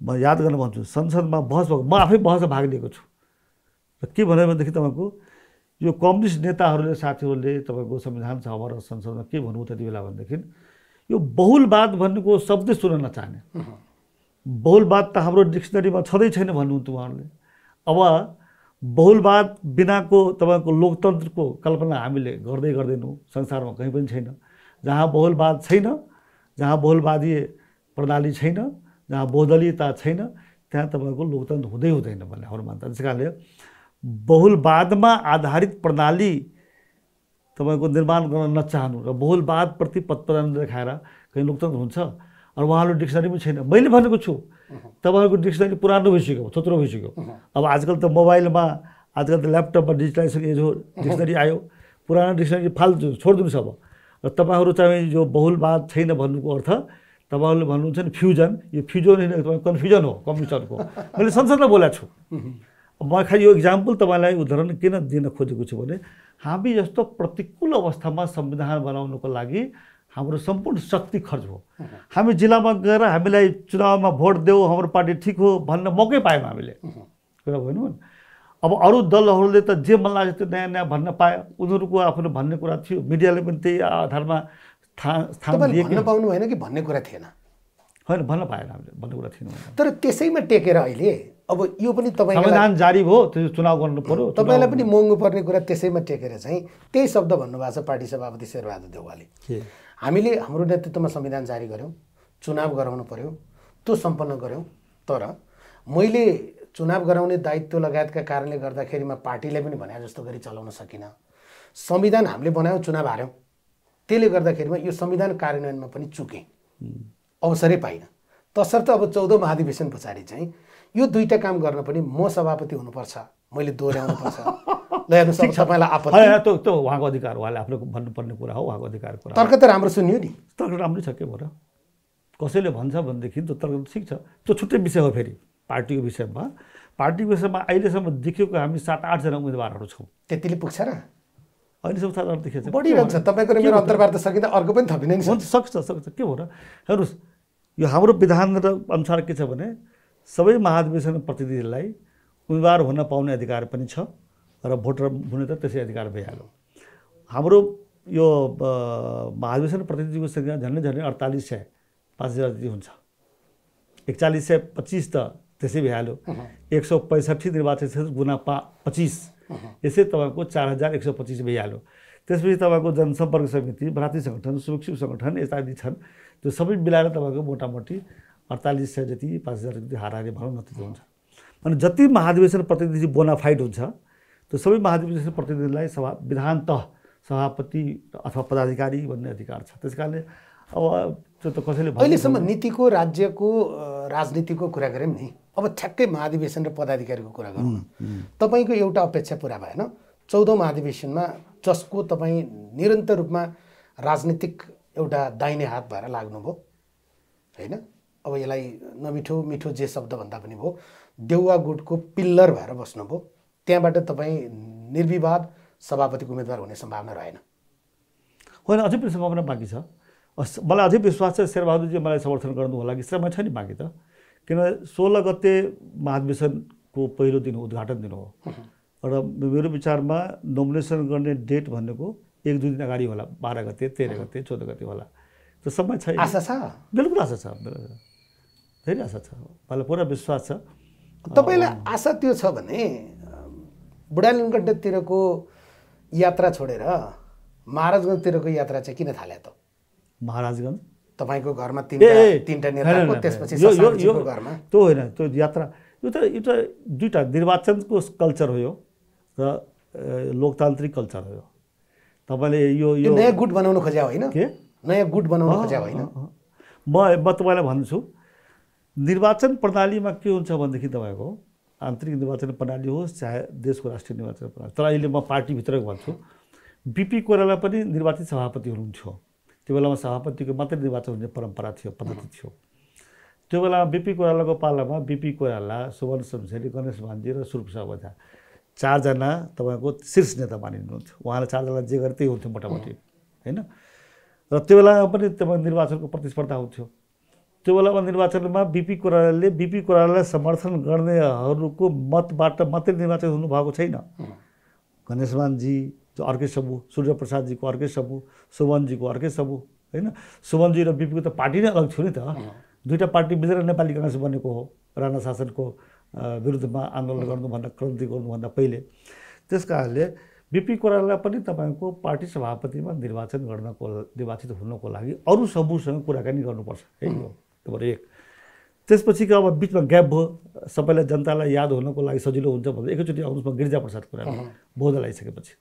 Speaker 1: म याद गर्न भन्छु संसदमा बहस भएको म आफै बहसमा भाग लिएको छु र के भन्यो भनेदेखि तपाईँको यो कम्युनिस्ट नेताहरूले साथीहरूले तपाईँको संविधान सभा र संसदमा के भन्नु त्यति बेला भनेदेखि यो बहुलवाद भन्नुको शब्द सुन्न नचाहने बहुलवाद त हाम्रो डिक्सनरीमा छँदै छैन भन्नुहुन्थ्यो उहाँहरूले अब बहुलवाद बिनाको तपाईँको लोकतन्त्रको कल्पना हामीले गर्दै गर्दैनौँ संसारमा कहीँ पनि छैन जहाँ बहुलवाद छैन जहाँ बहुलवादीय प्रणाली छैन जहाँ बहुदलीयता छैन त्यहाँ तपाईँको लोकतन्त्र हुँदै हुँदैन भन्ने हाम्रो मान्छ त्यस कारणले बहुलवादमा आधारित प्रणाली तपाईँको निर्माण गर्न नचाहनु र बहुलवादप्रति पत्परा देखाएर कहीँ लोकतन्त्र हुन्छ अनि उहाँहरू डिक्सनरी पनि छैन मैले भनेको छु तपाईँहरूको डिक्सनरी पुरानो भइसक्यो थोत्रो भइसक्यो अब आजकल त मोबाइलमा आजकल त ल्यापटपमा डिजिटलाइजेसन हो डिक्सनरी आयो पुरानो डिक्सनरी फाल्छु छोडिदिनुहोस् अब र तपाईँहरू चाहिँ जो बहुलवाद छैन भन्नुको अर्थ तपाईँहरूले भन्नुहुन्छ नि फ्युजन यो फ्युजन होइन तपाईँ कन्फ्युजन हो कम्प्युटरको मैले संसदमा बोलाएको छु म खालि यो इक्जाम्पल तपाईँलाई उदाहरण किन दिन खोजेको छु भने हामी जस्तो प्रतिकूल अवस्थामा संविधान बनाउनुको लागि हाम्रो सम्पूर्ण शक्ति खर्च हो हामी जिल्लामा गएर हामीलाई चुनावमा भोट देऊ हाम्रो पार्टी ठिक हो भन्न मौकै पायौँ हामीले कुरा भन्नु अब अरू दलहरूले त जे मन लाग्यो त्यो नयाँ नयाँ भन्न पायो उनीहरूको आफ्नो भन्ने कुरा थियो मिडियाले पनि त्यही आधारमा थाहा पाउनु भएन कि भन्ने कुरा थिएन होइन भन्न पाएन हामीले भन्ने कुरा थिएन
Speaker 2: तर त्यसैमा टेकेर अहिले अब यो पनि तपाईँ संविधान
Speaker 1: जारी भयो त्यो चुनाव गर्नु पऱ्यो तपाईँलाई पनि
Speaker 2: महँगो पर्ने कुरा त्यसैमा टेकेर चाहिँ त्यही शब्द भन्नुभएको छ पार्टी सभापति शेरबहादुर देवालले हामीले हाम्रो नेतृत्वमा संविधान जारी गऱ्यौँ चुनाव गराउनु पर्यो त्यो सम्पन्न गऱ्यौँ तर मैले चुनाव गराउने दायित्व लगायतका कारणले गर्दाखेरिमा पार्टीलाई पनि भने जस्तो गरी चलाउन सकिनँ संविधान हामीले बनायौँ चुनाव हार्यौँ त्यसले गर्दाखेरिमा यो संविधान कार्यान्वयनमा पनि चुकेँ अवसरै पाइनँ तसर्थ अब चौधौँ महाधिवेशन पछाडि चाहिँ यो दुईवटा काम गर्न पनि म सभापति हुनुपर्छ मैले दोहोऱ्याउनु पर्छ ल
Speaker 1: हेर्नुहोस् तपाईँलाई आपत्ति त्यो उहाँको अधिकार उहाँले आफ्नो भन्नुपर्ने कुरा हो उहाँको अधिकार कुरा तर्क त राम्रो सुन्यो नि तर्क राम्रै छ के भएर कसैले भन्छ भनेदेखि त्यो तर्क ठिक छ त्यो छुट्टै विषय हो फेरि पार्टीको विषयमा पार्टीको विषयमा अहिलेसम्म देखिएको हामी सात आठजना उम्मेदवारहरू छौँ त्यतिले पुग्छ र अहिलेसम्म सात आठ देखिएको छ बढिरहन्छ तपाईँको मेरो अन्तर्वार्ता सकिँदा अर्को पनि थपिने हुन्छ सक्छ सक्छ के भएर हेर्नुहोस् यो हाम्रो विधान र अनुसार के छ भने सबै महाधिवेशन प्रतिनिधिलाई उम्मेदवार हुन पाउने अधिकार पनि छ र भोटर हुने त त्यसै अधिकार भइहाल्यो हाम्रो यो महाधिवेशन प्रतिनिधिको सङ्ख्या झन्डै झन्डै अडतालिस सय पाँच हजार जति हुन्छ एकचालिस सय पच्चिस त त्यसै भइहाल्यो एक सौ पैँसठी निर्वाचन क्षेत्र गुना पा पच्चिस यसै तपाईँको चार हजार एक सौ पच्चिस भइहाल्यो त्यसपछि तपाईँको जनसम्पर्क समिति भ्रातृ सङ्गठन सुरक्षित सङ्गठन यस्ता यदि छन् त्यो सबै मिलाएर तपाईँको मोटामोटी अडतालिस सय जति पाँच हजार जति हाराहारी भनौँ न त्यति हुन्छ अनि जति महाधिवेशन प्रतिनिधि बोनाफाइड हुन्छ त्यो सबै महाधिवेशन प्रतिनिधिलाई सभा विधान त सभापति अथवा पदाधिकारी भन्ने अधिकार छ त्यस कारणले अब त्यो त कसैले अहिलेसम्म
Speaker 2: नीतिको राज्यको राजनीतिको कुरा गऱ्यौँ नि अब ठ्याक्कै महाधिवेशन र पदाधिकारीको कुरा गरौँ तपाईँको एउटा अपेक्षा पुरा भएन चौधौँ महाधिवेशनमा जसको तपाईँ निरन्तर रूपमा राजनीतिक एउटा दाहिने हात भएर लाग्नुभयो होइन अब यसलाई नमिठो मिठो जे शब्द भन्दा पनि भयो देउवा गुटको पिल्लर भएर बस्नुभयो त्यहाँबाट तपाईँ निर्विवाद सभापतिको उम्मेदवार हुने सम्भावना रहेन
Speaker 1: होइन अझै पनि सम्भावना बाँकी छ मलाई अझै विश्वास छ शेरबहादुरजी मलाई समर्थन गर्नु होला कि समय छ नि बाँकी त किनभने सोह्र गते महाधिवेशनको पहिलो दिन उद्घाटन दिन हो र मेरो विचारमा नोमिनेसन गर्ने डेट भनेको एक दुई दिन अगाडि होला बाह्र गते तेह्र गते चौध गते होला त समय छ आशा छ बिल्कुल आशा छ धेरै आशा छ मलाई पुरा विश्वास छ
Speaker 2: तपाईँलाई आशा त्यो छ भने बुढालिमकण्ठतिरको यात्रा छोडेर महाराजगञ्जतिरको यात्रा चाहिँ किन थाले त महाराजगञ्ज तपाईँको घरमा तिनवटा त्यसपछि त्यो होइन त्यो यात्रा यो त यो त
Speaker 1: दुइटा निर्वाचनको कल्चर हो यो र लोकतान्त्रिक कल्चर हो यो तपाईँले यो यो नयाँ
Speaker 2: गुट बनाउनु खोज्या होइन के नयाँ गुट बनाउनु खोज्या होइन
Speaker 1: म म तपाईँलाई भन्छु निर्वाचन प्रणालीमा के हुन्छ भनेदेखि तपाईँको आन्तरिक निर्वाचन प्रणाली होस् चाहे देशको राष्ट्रिय निर्वाचन प्रणाली तर अहिले म पार्टीभित्रको भन्छु बिपी कोइराला पनि निर्वाचित सभापति हुनुहुन्थ्यो त्यो बेलामा सभापतिको मात्रै निर्वाचन हुने परम्परा थियो पद्धति थियो त्यो बेलामा बिपी कोइरालाको पालामा बिपी कोइराला सुवर्ण शमशेरी गणेश भान्जी र सुरूप शाह ओझा चारजना तपाईँको शीर्ष नेता मानिनुहुन्थ्यो उहाँले चारजना जे गरे त्यही हुन्थ्यो मोटामोटी होइन र त्यो बेलामा पनि तपाईँ निर्वाचनको प्रतिस्पर्धा हुन्थ्यो त्यो बेलामा निर्वाचनमा बिपी कोरालाले बिपी कोरालालाई समर्थन गर्नेहरूको मतबाट मात्रै निर्वाचित हुनुभएको छैन गणेशमानजी त्यो अर्कै समूह सूर्यप्रसादजीको अर्कै समूह सुभनजीको अर्कै समूह होइन सुमनजी र बिपीको त पार्टी नै अलग थियो नि त दुईवटा पार्टी मिलेर नेपाली काङ्ग्रेस बनेको हो राणा शासनको विरुद्धमा आन्दोलन गर्नुभन्दा क्रान्ति गर्नुभन्दा पहिले त्यस कारणले बिपी कोरालालाई पनि तपाईँको पार्टी सभापतिमा निर्वाचन गर्नको निर्वाचित हुनको लागि अरू समूहसँग कुराकानी गर्नुपर्छ है नम्बर एक त्यसपछिको अब बिचमा ग्याप भयो सबैलाई जनतालाई याद हुनको लागि सजिलो हुन्छ भनेर एकैचोटि आउनुहोस् म गिरिजाप्रसाद कोइराला बौद्ध लगाइसकेपछि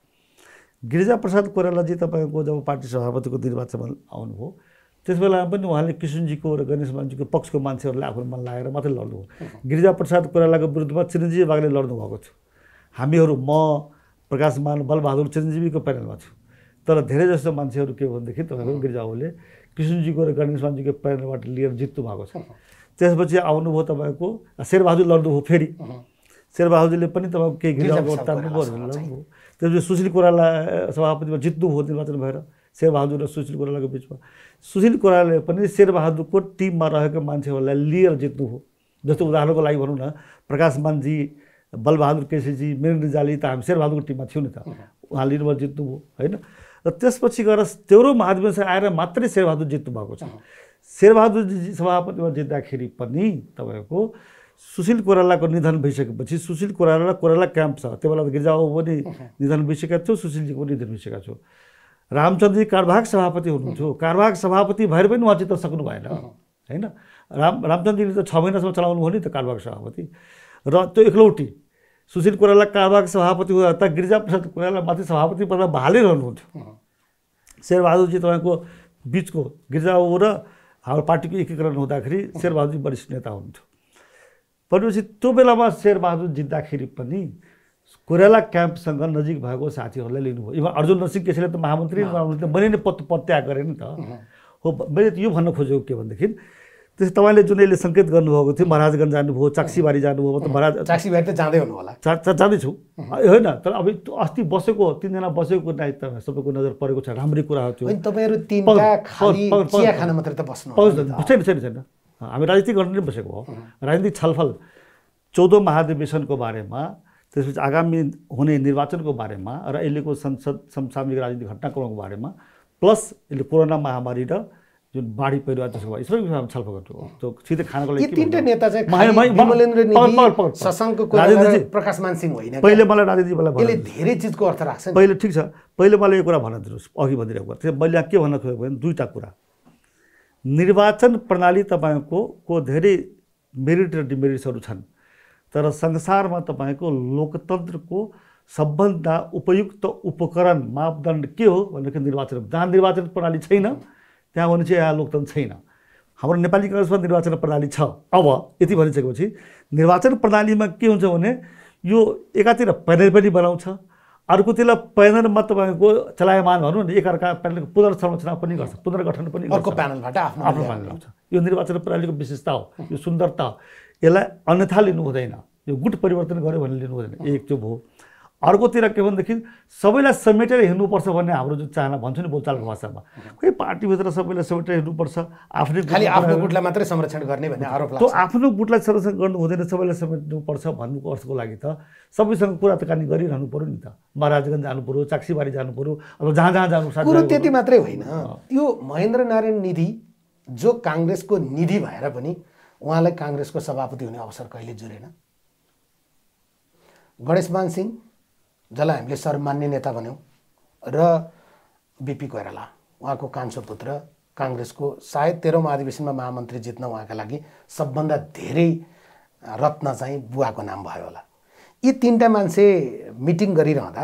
Speaker 1: गिरिजाप्रसाद कोइरालाजी तपाईँको जब पार्टी सभापतिको निर्वाचनमा आउनुभयो त्यस बेला पनि उहाँले किसुनजीको र गणेश मानजीको पक्षको मान्छेहरूलाई आफ्नो मन लागेर मात्रै लड्नु गिरिजाप्रसाद कोइरालाको विरुद्धमा चिरञ्जीवी बागले लड्नु भएको थियो हामीहरू म प्रकाश मान बलबहादुर चिरञ्जीवीको प्यानलमा छु तर धेरै जस्तो मान्छेहरू के भनेदेखि तपाईँको गिरिजाबुले कृष्णजीको र गणेशमानजीको प्रेरणाबाट लिएर जित्नु भएको छ त्यसपछि आउनुभयो तपाईँको शेरबहादुर लड्नुभयो फेरि शेरबहादुरले पनि तपाईँको केही घिर्जाबाट लड्नुभयो त्यसपछि सुशील कोराला सभापतिमा जित्नुभयो निर्वाचन भएर शेरबहादुर र सुशील कोरालाको बिचमा सुशील कोरालाले पनि शेरबहादुरको टिममा रहेको मान्छेहरूलाई लिएर जित्नुभयो जस्तो उदाहरणको लागि भनौँ न प्रकाश मानजी बलबहादुर केसीजी मिरेन्द्र जाली त हामी शेरबहादुरको टिममा थियौँ नि त उहाँ लिनुभयो जित्नुभयो होइन र त्यसपछि गएर तेरो महाधिवेशन आएर मात्रै शेरबहादुर जित्नुभएको छ शेरबहादुरजी सभापतिमा जित्दाखेरि पनि तपाईँको सुशील कोरालाको निधन भइसकेपछि सुशील कोराला र कोराला क्याम्प छ त्यो बेला गिरिजाबाबु पनि निधन भइसकेका थियो सुशीलजीको पनि निधन भइसकेका थियो रामचन्द्रजी कारभाग सभापति हुनुहुन्थ्यो कारभाग सभापति भएर पनि उहाँ जित्न सक्नु भएन होइन राम रामचन्द्रजीले त छ महिनासम्म चलाउनु भयो नि त कारभाग सभापति र त्यो एकलौटी सुशील कोराला कालबाग सभापति हुँदा गिरिजाप्रसाद कोराला माथि सभापति पदमा भालिरहनुहुन्थ्यो शेरबहादुरजी तपाईँको बिचको गिरिजा र हाम्रो पार्टीको एकीकरण हुँदाखेरि शेरबहादुरजी वरिष्ठ नेता हुनुहुन्थ्यो भनेपछि त्यो बेलामा शेरबहादुर जित्दाखेरि पनि कोरेला क्याम्पसँग नजिक भएको साथीहरूलाई लिनुभयो इभन अर्जुन नरसिंह केसीले त महामन्त्री नै मैले नै पत्याग गरेँ नि त हो मैले यो भन्न खोजेको के भनेदेखि त्यस तपाईँले जुन अहिले सङ्केत गर्नुभएको थियो महाराजगञ्ज जानुभयो चाक्सीबारी जानुभयो मतलब महाराज चाक्सीबारी त जाँदै हुनु होला जाँदैछु होइन तर अब अस्ति बसेको तिनजना बसेको नायक त सबैको नजर परेको छ राम्रै कुरा हो त्यो छैन छैन छैन हामी राजनीति गर्न नै बसेको हो राजनीतिक छलफल चौधौँ महाधिवेशनको बारेमा त्यसपछि आगामी हुने निर्वाचनको बारेमा र अहिलेको संसद समसामयिक राजनीतिक घटनाक्रमको बारेमा प्लस यसले कोरोना महामारी र जुन बाढी पहिरो त्यसको भयो यसरी छलफल गर्नु त्यो सिधै खानको लागि तिनवटा
Speaker 2: नेता चाहिँ प्रकाश मानसिंह होइन पहिले
Speaker 1: मलाई राजेन्द्रजी मलाई यसले धेरै
Speaker 2: चिजको अर्थ राख्छ
Speaker 1: पहिले ठिक छ पहिले मलाई यो कुरा भन्न दिनुहोस् अघि भनिदिएको कुरा त्यसमा मैले के भन्न खोजेको भने दुईवटा कुरा निर्वाचन प्रणाली तपाईँको को धेरै मेरिट र डिमेरिट्सहरू छन् तर संसारमा तपाईँको लोकतन्त्रको सबभन्दा उपयुक्त उपकरण मापदण्ड के हो भनेदेखि निर्वाचन जहाँ निर्वाचन प्रणाली छैन त्यहाँ भने चाहिँ लोकतन्त्र छैन हाम्रो नेपाली कङ्ग्रेसमा निर्वाचन प्रणाली छ अब यति भनिसकेपछि निर्वाचन प्रणालीमा के हुन्छ भने यो एकातिर प्यानल पनि बनाउँछ अर्कोतिर प्यानलमा तपाईँको चलायमान भनौँ न एकअर्का प्यानलको पुनर्संरचना पनि गर्छ पुनर्गठन पनि अर्को प्यानलबाट आफ्नो आफ्नो प्यानल आउँछ यो निर्वाचन प्रणालीको विशेषता हो यो सुन्दरता यसलाई अन्यथा लिनु हुँदैन यो गुट परिवर्तन गऱ्यो भने लिनु हुँदैन एक त्यो भयो अर्कोतिर के भनेदेखि सबैलाई समेटेर हिँड्नुपर्छ भन्ने हाम्रो जुन चाहना भन्छु नि बोलचालको भाषामा खोइ पार्टीभित्र सबैलाई समेटेर हिँड्नुपर्छ आफ्नै खालि आफ्नो गुटलाई मात्रै संरक्षण गर्ने भन्ने आरोप त्यो आफ्नो गुटलाई संरक्षण गर्नु हुँदैन सबैलाई समेट्नुपर्छ भन्नुको अर्थको लागि त सबैसँग कुरा
Speaker 2: कुराकानी गरिरहनु पऱ्यो नि त
Speaker 1: महाराजगञ्ज जानु पऱ्यो चाक्सीबारी जानु
Speaker 2: पऱ्यो अब जहाँ जहाँ जानु कुरो त्यति मात्रै होइन त्यो महेन्द्र नारायण निधि जो काङ्ग्रेसको निधि भएर पनि उहाँलाई काङ्ग्रेसको सभापति हुने अवसर कहिले जुरेन गणेशमान सिंह जसलाई हामीले सर्वमान्य नेता भन्यौँ र बिपी कोइराला उहाँको कान्छो पुत्र काङ्ग्रेसको सायद तेह्रौँ महाधिवेशनमा महामन्त्री जित्न उहाँका लागि सबभन्दा धेरै रत्न चाहिँ बुवाको नाम भयो होला यी तिनवटा मान्छे मिटिङ गरिरहँदा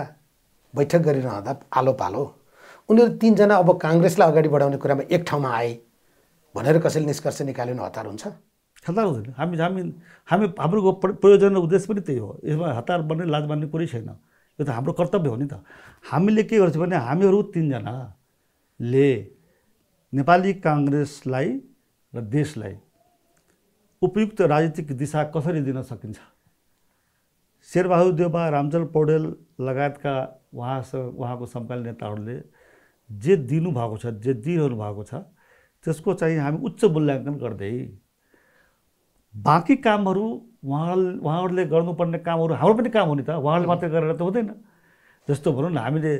Speaker 2: बैठक गरिरहँदा आलो पालो उनीहरू तिनजना अब काङ्ग्रेसलाई अगाडि बढाउने कुरामा एक ठाउँमा आए भनेर कसैले निष्कर्ष निकाल्यो भने हतार हुन्छ
Speaker 1: हतार हुँदैन हामी हामी हामी हाम्रो प्रयोजन उद्देश्य पनि त्यही हो यसमा हतार बन्ने लाज बन्ने कुरै छैन यो त हाम्रो कर्तव्य हो नि त हामीले के गर्छौँ भने हामीहरू तिनजनाले नेपाली काङ्ग्रेसलाई र देशलाई उपयुक्त राजनीतिक दिशा कसरी दिन सकिन्छ शेरबहादुर देवा रामचल पौडेल लगायतका उहाँसँग उहाँको समकालीन नेताहरूले जे दिनुभएको छ जे दिइरहनु भएको छ त्यसको चाहिँ हामी उच्च मूल्याङ्कन गर्दै बाँकी कामहरू उहाँ उहाँहरूले गर्नुपर्ने कामहरू हाम्रो पनि काम हो नि त उहाँहरूले मात्रै गरेर त हुँदैन जस्तो भनौँ न हामीले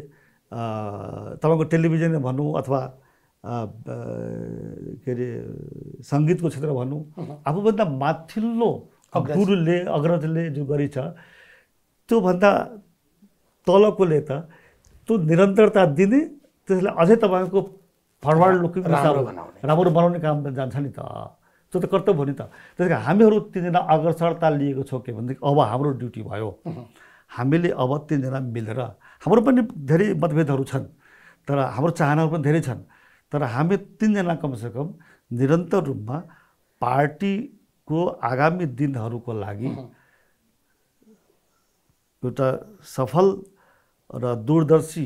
Speaker 1: तपाईँको टेलिभिजन भनौँ अथवा के अरे सङ्गीतको क्षेत्र भनौँ आफूभन्दा माथिल्लो गुरुले अग्रजले जो गरिन्छ त्योभन्दा तलकोले त त्यो निरन्तरता दिने त्यसलाई अझै तपाईँको फरवर्ड लुकिङ राम्रो बनाउने काम जान्छ नि त त्यो त कर्तव्य हो नि त त्यस कारण हामीहरू तिनजना अग्रसरता लिएको छौँ के भनेदेखि अब हाम्रो ड्युटी भयो हामीले अब तिनजना मिलेर हाम्रो पनि धेरै मतभेदहरू छन् तर हाम्रो चाहनाहरू पनि धेरै छन् तर हामी तिनजना कमसेकम निरन्तर रूपमा पार्टीको आगामी दिनहरूको लागि एउटा सफल र दूरदर्शी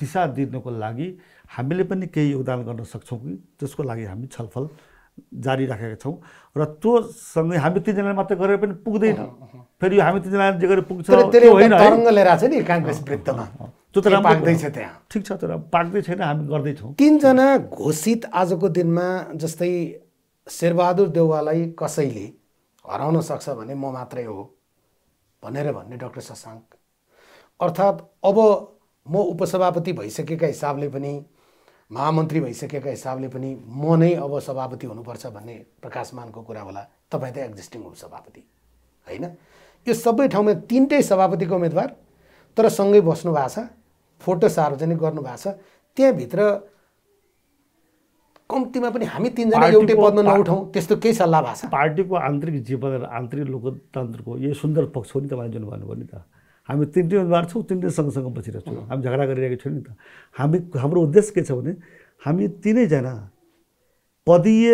Speaker 1: दिशा दिनको लागि हामीले पनि केही योगदान गर्न सक्छौँ कि त्यसको लागि हामी छलफल जारी राखेका छौँ र सँगै हामी तिनजनाले मात्र गरेर पनि पुग्दैन फेरि यो हामी तिनजनाले जे गरेर पुग्छ त्यो त्यहाँ ठिक छ तर पाक्दै छैन हामी गर्दैछौँ
Speaker 2: तिनजना घोषित आजको दिनमा जस्तै शेरबहादुर देउवालाई कसैले हराउन सक्छ भने म मात्रै हो भनेर भन्ने डक्टर शशाङ्क अर्थात् अब म उपसभापति भइसकेका हिसाबले पनि महामन्त्री भइसकेका हिसाबले पनि म नै अब सभापति हुनुपर्छ भन्ने प्रकाशमानको कुरा होला तपाईँ त एक्जिस्टिङ सभापति होइन यो सबै ठाउँमा तिनटै सभापतिको उम्मेदवार तर सँगै बस्नु भएको छ फोटो सार्वजनिक गर्नु भएको छ त्यहाँभित्र कम्तीमा पनि हामी तिनजना एउटै पदमा नउठाउँ त्यस्तो केही सल्लाह भएको
Speaker 1: छ पार्टीको आन्तरिक जीवन र आन्तरिक लोकतन्त्रको यो सुन्दर पक्ष हो नि तपाईँले जुन भन्नुभयो नि त हामी तिनटै उम्मेदवार छौँ तिनटै सँगसँग बसिरहेको छौँ हामी झगडा गरिरहेको छैनौँ नि त हामी हाम्रो उद्देश्य के छ भने हामी तिनैजना पदीय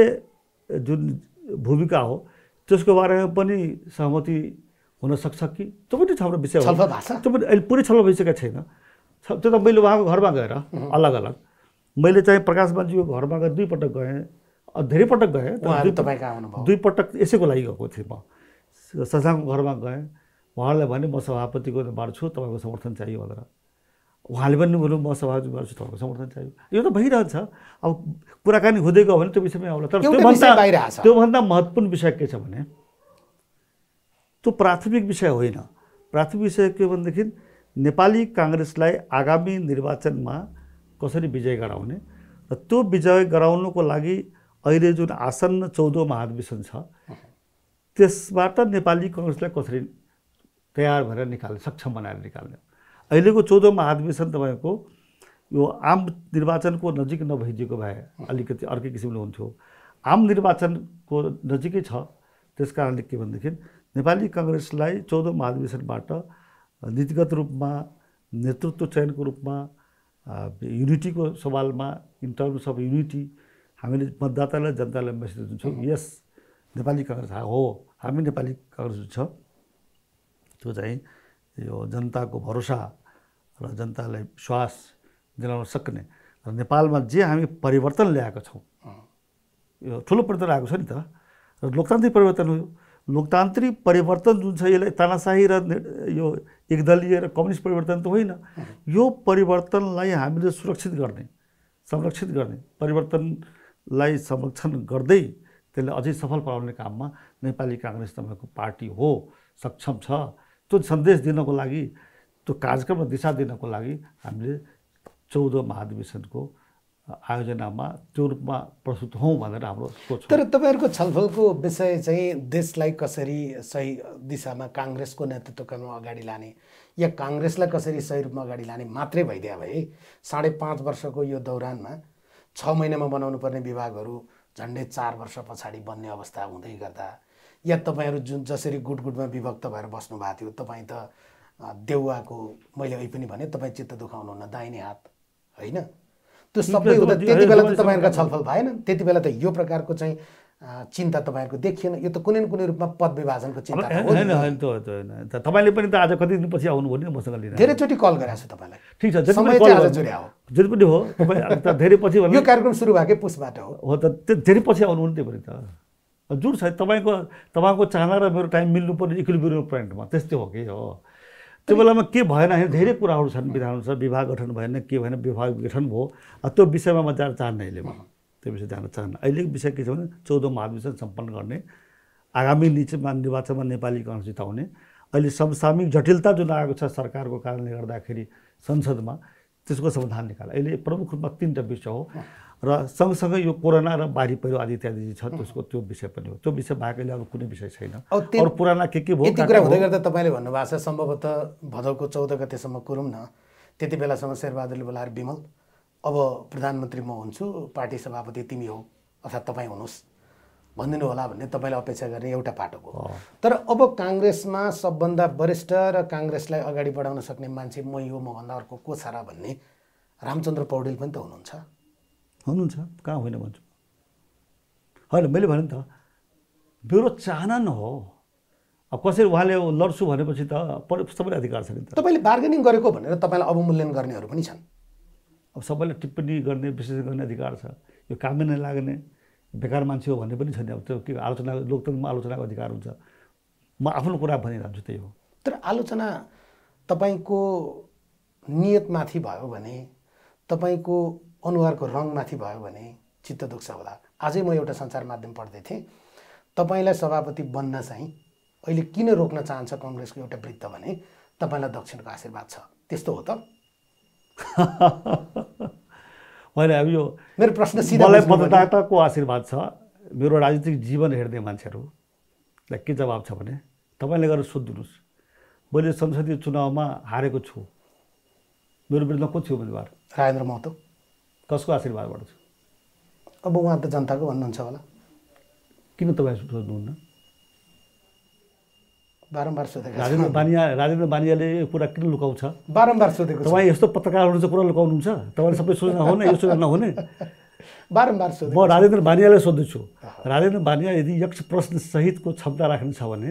Speaker 1: जुन भूमिका हो त्यसको बारेमा पनि सहमति हुनसक्छ कि त्यो पनि हाम्रो विषय त्यो पनि अहिले पुरै छलफल भइसकेको छैन त्यो त मैले उहाँको घरमा गएर अलग अलग मैले चाहिँ प्रकाश बालजीको घरमा गएर दुईपटक गएँ धेरै पटक गएँ दुईपटक यसैको लागि गएको थिएँ म सजाङको घरमा गएँ उहाँहरूलाई भने म सभापतिको छु तपाईँको समर्थन चाहियो भनेर उहाँले पनि बोलौँ म सभापति छु तपाईँको समर्थन चाहियो यो त भइरहन्छ अब कुराकानी हुँदै गयो भने त्यो विषयमै आउला तर त्योभन्दा त्योभन्दा महत्त्वपूर्ण विषय के छ भने त्यो प्राथमिक विषय होइन प्राथमिक विषय के भनेदेखि नेपाली काङ्ग्रेसलाई आगामी निर्वाचनमा कसरी विजय गराउने र त्यो विजय गराउनुको लागि अहिले जुन आसन्न चौधौँ महाधिवेशन छ त्यसबाट नेपाली कङ्ग्रेसलाई कसरी तयार भएर निकाल्ने सक्षम बनाएर निकाल्ने अहिलेको चौधौँ महाधिवेशन तपाईँको यो आम निर्वाचनको नजिक नभइदिएको भए अलिकति अर्कै किसिमले हुन्थ्यो आम निर्वाचनको नजिकै छ त्यस कारणले के भनेदेखि नेपाली कङ्ग्रेसलाई चौधौँ महाधिवेशनबाट नीतिगत रूपमा नेतृत्व चयनको रूपमा युनिटीको सवालमा इन टर्म्स अफ युनिटी हामीले मतदातालाई जनतालाई मेसेज दिन्छौँ यस नेपाली कङ्ग्रेस हो हामी नेपाली कङ्ग्रेस छ त्यो चाहिँ यो जनताको भरोसा र जनतालाई विश्वास दिलाउन सक्ने र नेपालमा जे हामी परिवर्तन ल्याएको छौँ यो ठुलो परिवर्तन आएको छ नि त र लोकतान्त्रिक परिवर्तन हो लोकतान्त्रिक परिवर्तन जुन छ यसलाई तानासाही र यो एकदलीय र कम्युनिस्ट परिवर्तन त होइन यो परिवर्तनलाई हामीले सुरक्षित गर्ने संरक्षित गर्ने परिवर्तनलाई संरक्षण गर्दै त्यसलाई अझै सफल पाउने काममा नेपाली काङ्ग्रेस तपाईँको पार्टी हो सक्षम छ त्यो सन्देश दिनको लागि त्यो कार्यक्रम दिशा दिनको लागि हामीले चौध महाधिवेशनको आयोजनामा त्यो रूपमा प्रस्तुत हौँ भनेर हाम्रो सोच
Speaker 2: तर तपाईँहरूको छलफलको विषय चाहिँ देशलाई कसरी सही दिशामा काङ्ग्रेसको क्रममा अगाडि लाने या काङ्ग्रेसलाई कसरी सही रूपमा अगाडि लाने मात्रै भइदियो भए साढे पाँच वर्षको यो दौरानमा छ महिनामा बनाउनु पर्ने विभागहरू झन्डै चार वर्ष पछाडि बन्ने अवस्था हुँदै गर्दा या तपाईँहरू जुन जसरी गुटगुटमा विभक्त भएर बस्नु भएको थियो तपाईँ त देउवाको मैले अहिले पनि भने तपाईँ चित्त दुखाउनुहुन्न दाहिने हात होइन त्यो सबै हुँदा त्यति बेला त तपाईँहरूका छलफल भएन त्यति बेला त यो प्रकारको चाहिँ चिन्ता तपाईँहरूको देखिएन यो त कुनै न कुनै रूपमा पद विभाजनको
Speaker 1: चिन्ता तपाईँले पनि त आज कति दिनपछि आउनुभयो नि मसँग लिएर धेरैचोटि कल गराएको छु तपाईँलाई ठिक छ जति पनि हो तपाईँ धेरै पछि यो कार्यक्रम सुरु भएकै पुसबाट हो त धेरै पछि आउनुहुन्थ्यो भने त जुन छ तपाईँको तपाईँको चाहना र मेरो टाइम पर्ने इक्विलिब्रियम पोइन्टमा त्यस्तै हो कि हो त्यो बेलामा के भएन होइन धेरै कुराहरू छन् विधान छ विभाग गठन भएन के भएन विभाग गठन भयो त्यो विषयमा म जान चाहन्न अहिले म त्यो विषय जान चाहन्न अहिलेको विषय के छ भने चौधौँ महाधिवेशन सम्पन्न गर्ने आगामी निचमा निर्वाचनमा नेपाली कङ्ग्रेस जिताउने अहिले समसामिक जटिलता जुन आएको छ सरकारको कारणले गर्दाखेरि संसदमा त्यसको समाधान निकाल अहिले प्रमुख रूपमा तिनवटा विषय हो र सँगसँगै यो कोरोना र बाढी पहिरो आदि इत्यादि छ त्यसको त्यो विषय पनि हो त्यो विषय बाहेकले अरू कुनै विषय छैन अरू पुराना के के भयो त्यो कुरा हुँदै गर्दा
Speaker 2: तपाईँले भन्नुभएको छ सम्भवतः भदौको चौध गतेसम्म कुरौँ न त्यति बेलासम्म शेरबहादुरले बोलाएर विमल अब प्रधानमन्त्री म हुन्छु पार्टी सभापति तिमी हो अर्थात् तपाईँ हुनुहोस् भनिदिनु होला भन्ने तपाईँलाई अपेक्षा गर्ने एउटा पाटो हो तर अब काङ्ग्रेसमा सबभन्दा वरिष्ठ र काङ्ग्रेसलाई अगाडि बढाउन सक्ने मान्छे मै हो मभन्दा अर्को को छ र भन्ने रामचन्द्र पौडेल पनि त हुनुहुन्छ
Speaker 1: हुनुहुन्छ कहाँ होइन भन्छु होइन मैले भने त मेरो चाहना न हो अब कसरी उहाँले लड्छु भनेपछि त सबैले अधिकार छ नि त
Speaker 2: तपाईँले बार्गेनिङ गरेको भनेर तपाईँलाई अवमूल्यन गर्नेहरू पनि छन् अब सबैले टिप्पणी गर्ने विशेष
Speaker 1: गर्ने अधिकार छ यो कामै नै लाग्ने बेकार मान्छे हो भन्ने पनि छ नि अब त्यो के आलोचना लोकतन्त्रमा आलोचनाको अधिकार हुन्छ म आफ्नो कुरा भनिरहन्छु त्यही हो
Speaker 2: तर आलोचना तपाईँको नियतमाथि भयो भने तपाईँको अनुहारको रङमाथि भयो भने चित्त दुख्छ होला आजै म एउटा सञ्चार माध्यम पढ्दै थिएँ तपाईँलाई सभापति बन्न चाहिँ अहिले किन रोक्न चाहन्छ कङ्ग्रेसको एउटा वृत्त भने तपाईँलाई दक्षिणको आशीर्वाद छ त्यस्तो हो त [laughs]
Speaker 1: मैले अब यो मेरो प्रश्न मलाई मतदाताको आशीर्वाद छ मेरो राजनीतिक जीवन हेर्ने मान्छेहरूलाई के जवाब छ भने तपाईँले गरेर सोधिदिनुहोस् मैले संसदीय चुनावमा हारेको छु मेरो विरुद्धमा को थियो उम्मेदवार राजेन्द्र महतो कसको आशीर्वादबाट छु
Speaker 2: अब उहाँ त जनताको भन्नुहुन्छ होला किन तपाईँ सोध्नुहुन्न
Speaker 1: बारम्बार सोधेको राजेन्द्र बानिया राजेन्द्र बानियाले यो कुरा किन लुकाउँछ बारम्बार सोधेको तपाईँ यस्तो पत्रकारहरू चाहिँ कुरा लुकाउनुहुन्छ तपाईँले सबै सोच्न हो यो सोचना नहुने
Speaker 2: [laughs] बारम्बार सोध म राजेन्द्र बानियालाई
Speaker 1: सोध्दैछु राजेन्द्र बानिया यदि यक्ष प्रश्न सहितको क्षमता राख्ने छ भने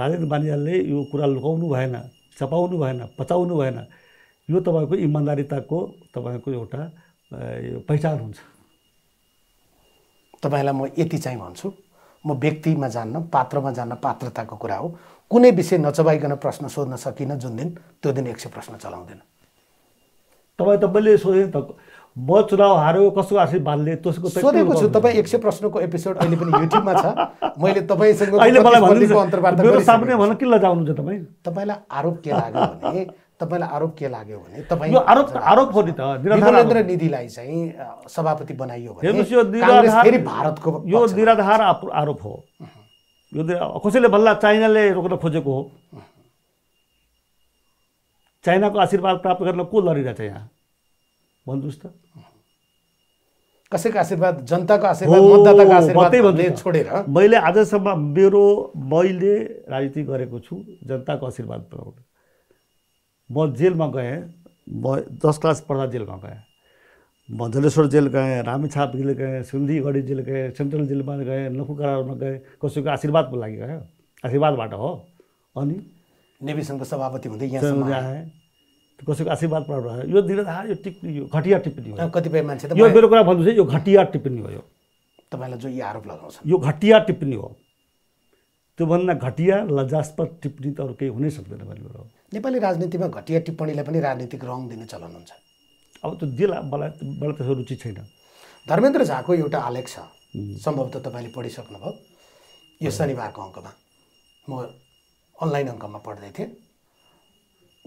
Speaker 1: राजेन्द्र बानियाले यो कुरा लुकाउनु भएन चपाउनु भएन पचाउनु भएन यो तपाईँको इमान्दारिताको तपाईँको एउटा यो पहिचान
Speaker 2: हुन्छ तपाईँलाई म यति चाहिँ भन्छु म व्यक्तिमा जान्न पात्रमा जान्न पात्रताको कुरा हो कुनै विषय नचबाइकन प्रश्न सोध्न सकिनँ जुन दिन त्यो दिन एक सय प्रश्न चलाउँदैन तपाईँ त मैले सोधेँ त म चुनाव हार्यो कसको आशीर्वादले त्यसको सोधेको छु तपाईँ एक सय प्रश्नको एपिसोड अहिले पनि युट्युबमा छ मैले तपाईँसँग [laughs] अहिले मलाई मेरो सामने किन लजाउनुहुन्छ तपाईँ तपाईँलाई आरोप के लाग्यो भने तपाईँलाई आरोप के लाग्यो भने तपाईँ आरोप आरोप हो नि त निधिलाई चाहिँ सभापति बनाइयो भने भारतको यो निराधार आरोप हो
Speaker 1: यो कसैले बल्ल चाइनाले रोक्न खोजेको हो चाइनाको आशीर्वाद प्राप्त गर्न को छ यहाँ भन्नुहोस् त
Speaker 2: कसैको आशीर्वाद जनताको आशीर्वाद आशीर्वाद छोडेर
Speaker 1: मैले आजसम्म मेरो मैले राजनीति गरेको छु जनताको आशीर्वाद पाउने म जेलमा गएँ म दस क्लास पढ्दा जेलमा गएँ म जलेश्वर जेल गएँ रामेछाप जेल गएँ सिन्धीगढी जेल गएँ सेन्ट्रल जेलमा गएँ लखुकारामा गएँ कसैको आशीर्वादको लागि गयो आशीर्वादबाट हो अनि
Speaker 2: नेभी सङ्घको सभापति हुँदै यहाँ
Speaker 1: आएँ कसैको आशीर्वादबाट भयो
Speaker 2: यो दिनधार यो टिप्पणी यो घटिया टिप्पणी हो कतिपय मान्छे यो मेरो
Speaker 1: कुरा भन्नु यो घटिया टिप्पणी हो यो
Speaker 2: तपाईँलाई जो यो आरोप लगाउँछ
Speaker 1: यो घटिया टिप्पणी हो त्योभन्दा घटिया लजास्पद टिप्पणी त अरू केही हुनै सक्दैन भनेर हो नेपाली राजनीतिमा
Speaker 2: घटिया टिप्पणीलाई पनि राजनीतिक रङ दिने चलन हुन्छ अब त्यो दिला मलाई मलाई त्यसको रुचि छैन धर्मेन्द्र झाको एउटा आलेख छ सम्भवतः तपाईँले पढिसक्नुभयो यो शनिबारको अङ्कमा म अनलाइन अङ्कमा पढ्दै थिएँ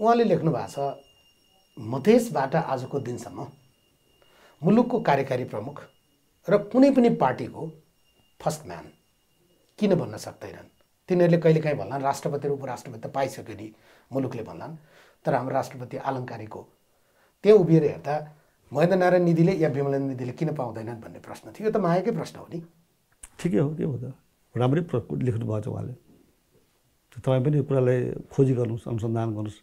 Speaker 2: उहाँले लेख्नु भएको छ मधेसबाट आजको दिनसम्म मुलुकको कार्यकारी प्रमुख र कुनै पनि पार्टीको फर्स्ट म्यान किन भन्न सक्दैनन् तिनीहरूले कहिलेकाहीँ भन्लान् राष्ट्रपति र उपराष्ट्रपति त पाइसक्यो नि मुलुकले भन्लान् तर हाम्रो राष्ट्रपति आलङ्कारिक हो त्यहाँ उभिएर हेर्दा महेन्द्र नारायण निधिले या विमलेन्द्र निधिले किन पाउँदैनन् भन्ने प्रश्न थियो यो त मायाकै प्रश्न हो नि
Speaker 1: ठिकै हो के हो त राम्रै लेख्नु भएको छ उहाँले तपाईँ पनि यो कुरालाई खोजी गर्नुहोस् अनुसन्धान गर्नुहोस्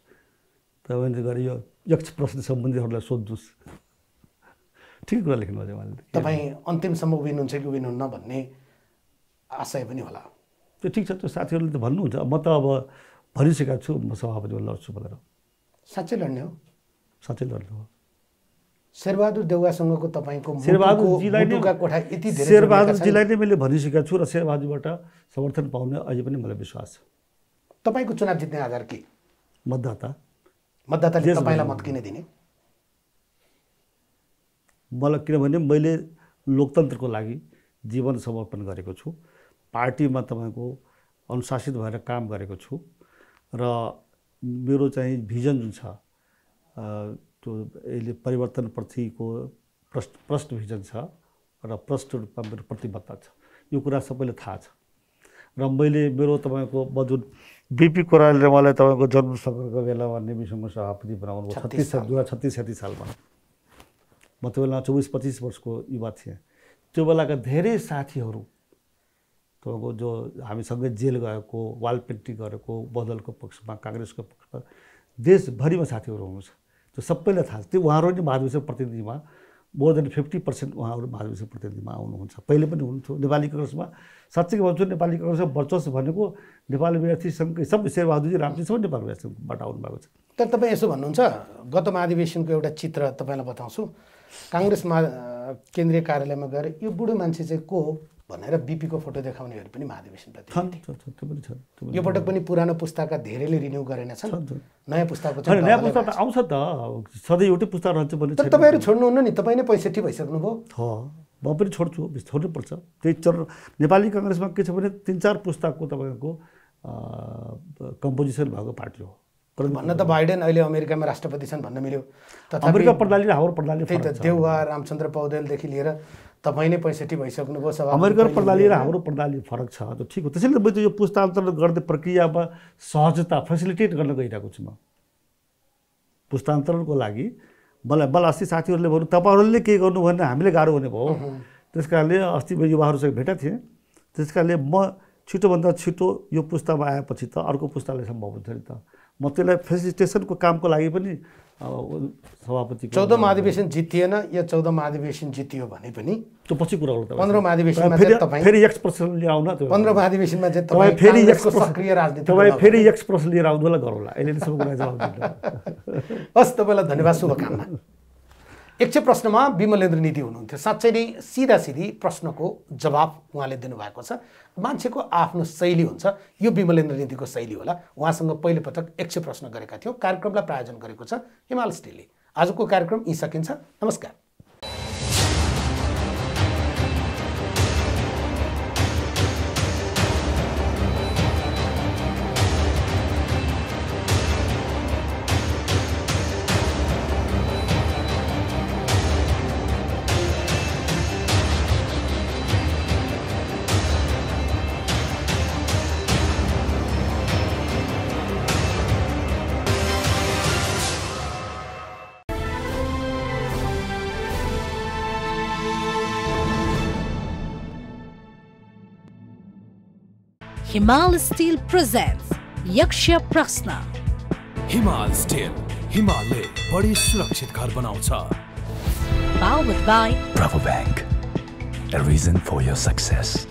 Speaker 1: तपाईँले गरेर यो यक्ष प्रश्न सम्बन्धीहरूलाई सोध्नुहोस् ठिकै कुरा भएको छ उहाँले
Speaker 2: तपाईँ अन्तिमसम्म उभिनुहुन्छ कि उभिनुहुन्न भन्ने आशय पनि होला
Speaker 1: त्यो ठिक छ त्यो साथीहरूले त भन्नुहुन्छ म त अब भनिसकेको छु म सभापतिमा लड्छु भनेर साँच्चै लड्ने हो साँच्चै लड्ने हो
Speaker 2: शेरबहादुर देउवासँगको तपाईँको शेरबहादुरजीलाई नै कोठा यति धेरै शेरबहादुरजीलाई
Speaker 1: नै मैले भनिसकेको छु र शेरबहादुरबाट समर्थन पाउने अहिले पनि मलाई विश्वास छ
Speaker 2: तपाईँको चुनाव जित्ने आधार के मतदाता मतदाताले तपाईँलाई मत किन दिने
Speaker 1: मलाई किनभने मैले लोकतन्त्रको लागि जीवन समर्पण गरेको छु पार्टीमा तपाईँको अनुशासित भएर काम गरेको छु र मेरो चाहिँ भिजन जुन छ त्यो अहिले परिवर्तनप्रतिको प्रष्ट प्रष्ट भिजन छ र प्रष्ट रूपमा मेरो प्रतिबद्धता छ यो कुरा सबैले थाहा छ र मैले मेरो तपाईँको म जुन बिपी कोरालले मलाई तपाईँको जन्म बेला भन्ने नेमीसँग सभापति बनाउनु छत्तिस साल दुई हजार छत्तिस छत्तिस सालमा म त्यो बेला चौबिस पच्चिस वर्षको युवा थिएँ त्यो बेलाका धेरै साथीहरू तपाईँको जो हामीसँगै जेल गएको वाल पेन्टिङ गरेको बदलको पक्षमा काङ्ग्रेसको पक्षमा देशभरिमा साथीहरू हुनुहुन्छ त्यो सबैलाई थाहा छ त्यो उहाँहरू नै महाधिवेशन प्रतिनिधिमा मोर देन फिफ्टी पर्सेन्ट उहाँहरू महाधिवेशन प्रतिनिधिमा आउनुहुन्छ पहिले पनि हुनुहुन्थ्यो नेपाली कङ्ग्रेसमा साँच्चै भन्छु नेपाली कङ्ग्रेसमा वर्चस्व भनेको नेपाली विद्यार्थी सङ्घकै सब शेरबहादुरजी रामजी सबै नेपाल विद्यार्थीबाट आउनुभएको छ
Speaker 2: तर तपाईँ यसो भन्नुहुन्छ गत महाधिवेशनको एउटा चित्र तपाईँलाई बताउँछु काङ्ग्रेसमा केन्द्रीय कार्यालयमा गएर यो बुढो मान्छे चाहिँ को हो भनेर बिपीको फोटो देखाउनेहरू पनि महाधिवेशनप्रति यो पटक पनि पुरानो पुस्ताका धेरैले रिन्यू गरेनछन् नयाँ पुस्ताको नयाँ पुस्ता
Speaker 1: आउँछ त सधैँ एउटै पुस्ता रहन्छ भने तपाईँहरू
Speaker 2: छोड्नुहुन्न नि तपाईँ नै पैँसठी
Speaker 1: भइसक्नुभयो म पनि छोड्छु पर्छ त्यही चर नेपाली कङ्ग्रेसमा के छ भने तिन चार
Speaker 2: पुस्ताको तपाईँको कम्पोजिसन भएको पार्टी हो भन्न त बाइडेन अहिले अमेरिकामा राष्ट्रपति छन् भन्न मिल्यो अमेरिका प्रणाली र हाम्रो प्रणाली त्यही त देउवा रामचन्द्र पौडेलदेखि लिएर तपाईँ नै पैँसठी भइसक्नुभयो सभा अमेरिकन प्रणाली र हाम्रो
Speaker 1: प्रणाली फरक छ त ठिक हो त्यसैले त मैले यो पुस्तान्तरण गर्ने प्रक्रियामा सहजता फेसिलिटेट गर्न गइरहेको छु म पुस्तान्तरणको लागि मलाई मलाई अस्ति साथीहरूले भन्नु तपाईँहरूले केही गर्नु भने हामीले गाह्रो हुने भयो त्यस कारणले अस्ति म युवाहरूसँग भेटा थिएँ त्यस कारणले म छिटोभन्दा छिटो यो पुस्तामा आएपछि त अर्को पुस्ताले सम्भव हुन्छ नि त म त्यसलाई फेसिलिटेसनको कामको लागि पनि सभापति
Speaker 2: चौध महाधिवेशन जितिएन या चौध महाधिवेशन जितियो भने पनि त्यो पछि कुरा गर्नु पन्ध्र महाधिवेशनमा चाहिँ फेरि एक्स लिएर आउनु होला गरौँला अहिले [laughs] हस् तपाईँलाई धन्यवाद शुभकामना चाहिँ प्रश्नमा विमलेन्द्र निधि हुनुहुन्थ्यो साँच्चै नै सिधा सिधी प्रश्नको जवाब उहाँले दिनुभएको छ मान्छेको आफ्नो शैली हुन्छ यो विमलेन्द्र निधिको शैली होला उहाँसँग पहिलोपटक एकछिन प्रश्न गरेका थियौँ कार्यक्रमलाई प्रायोजन गरेको छ हिमाल स्टेले आजको कार्यक्रम यी सकिन्छ नमस्कार Himal Steel presents Yaksha Prasna. Himal Steel, Himalay, बढी सुरक्षित घर बनाउँछ
Speaker 1: Powered by
Speaker 2: Bravo Bank, a reason for your success.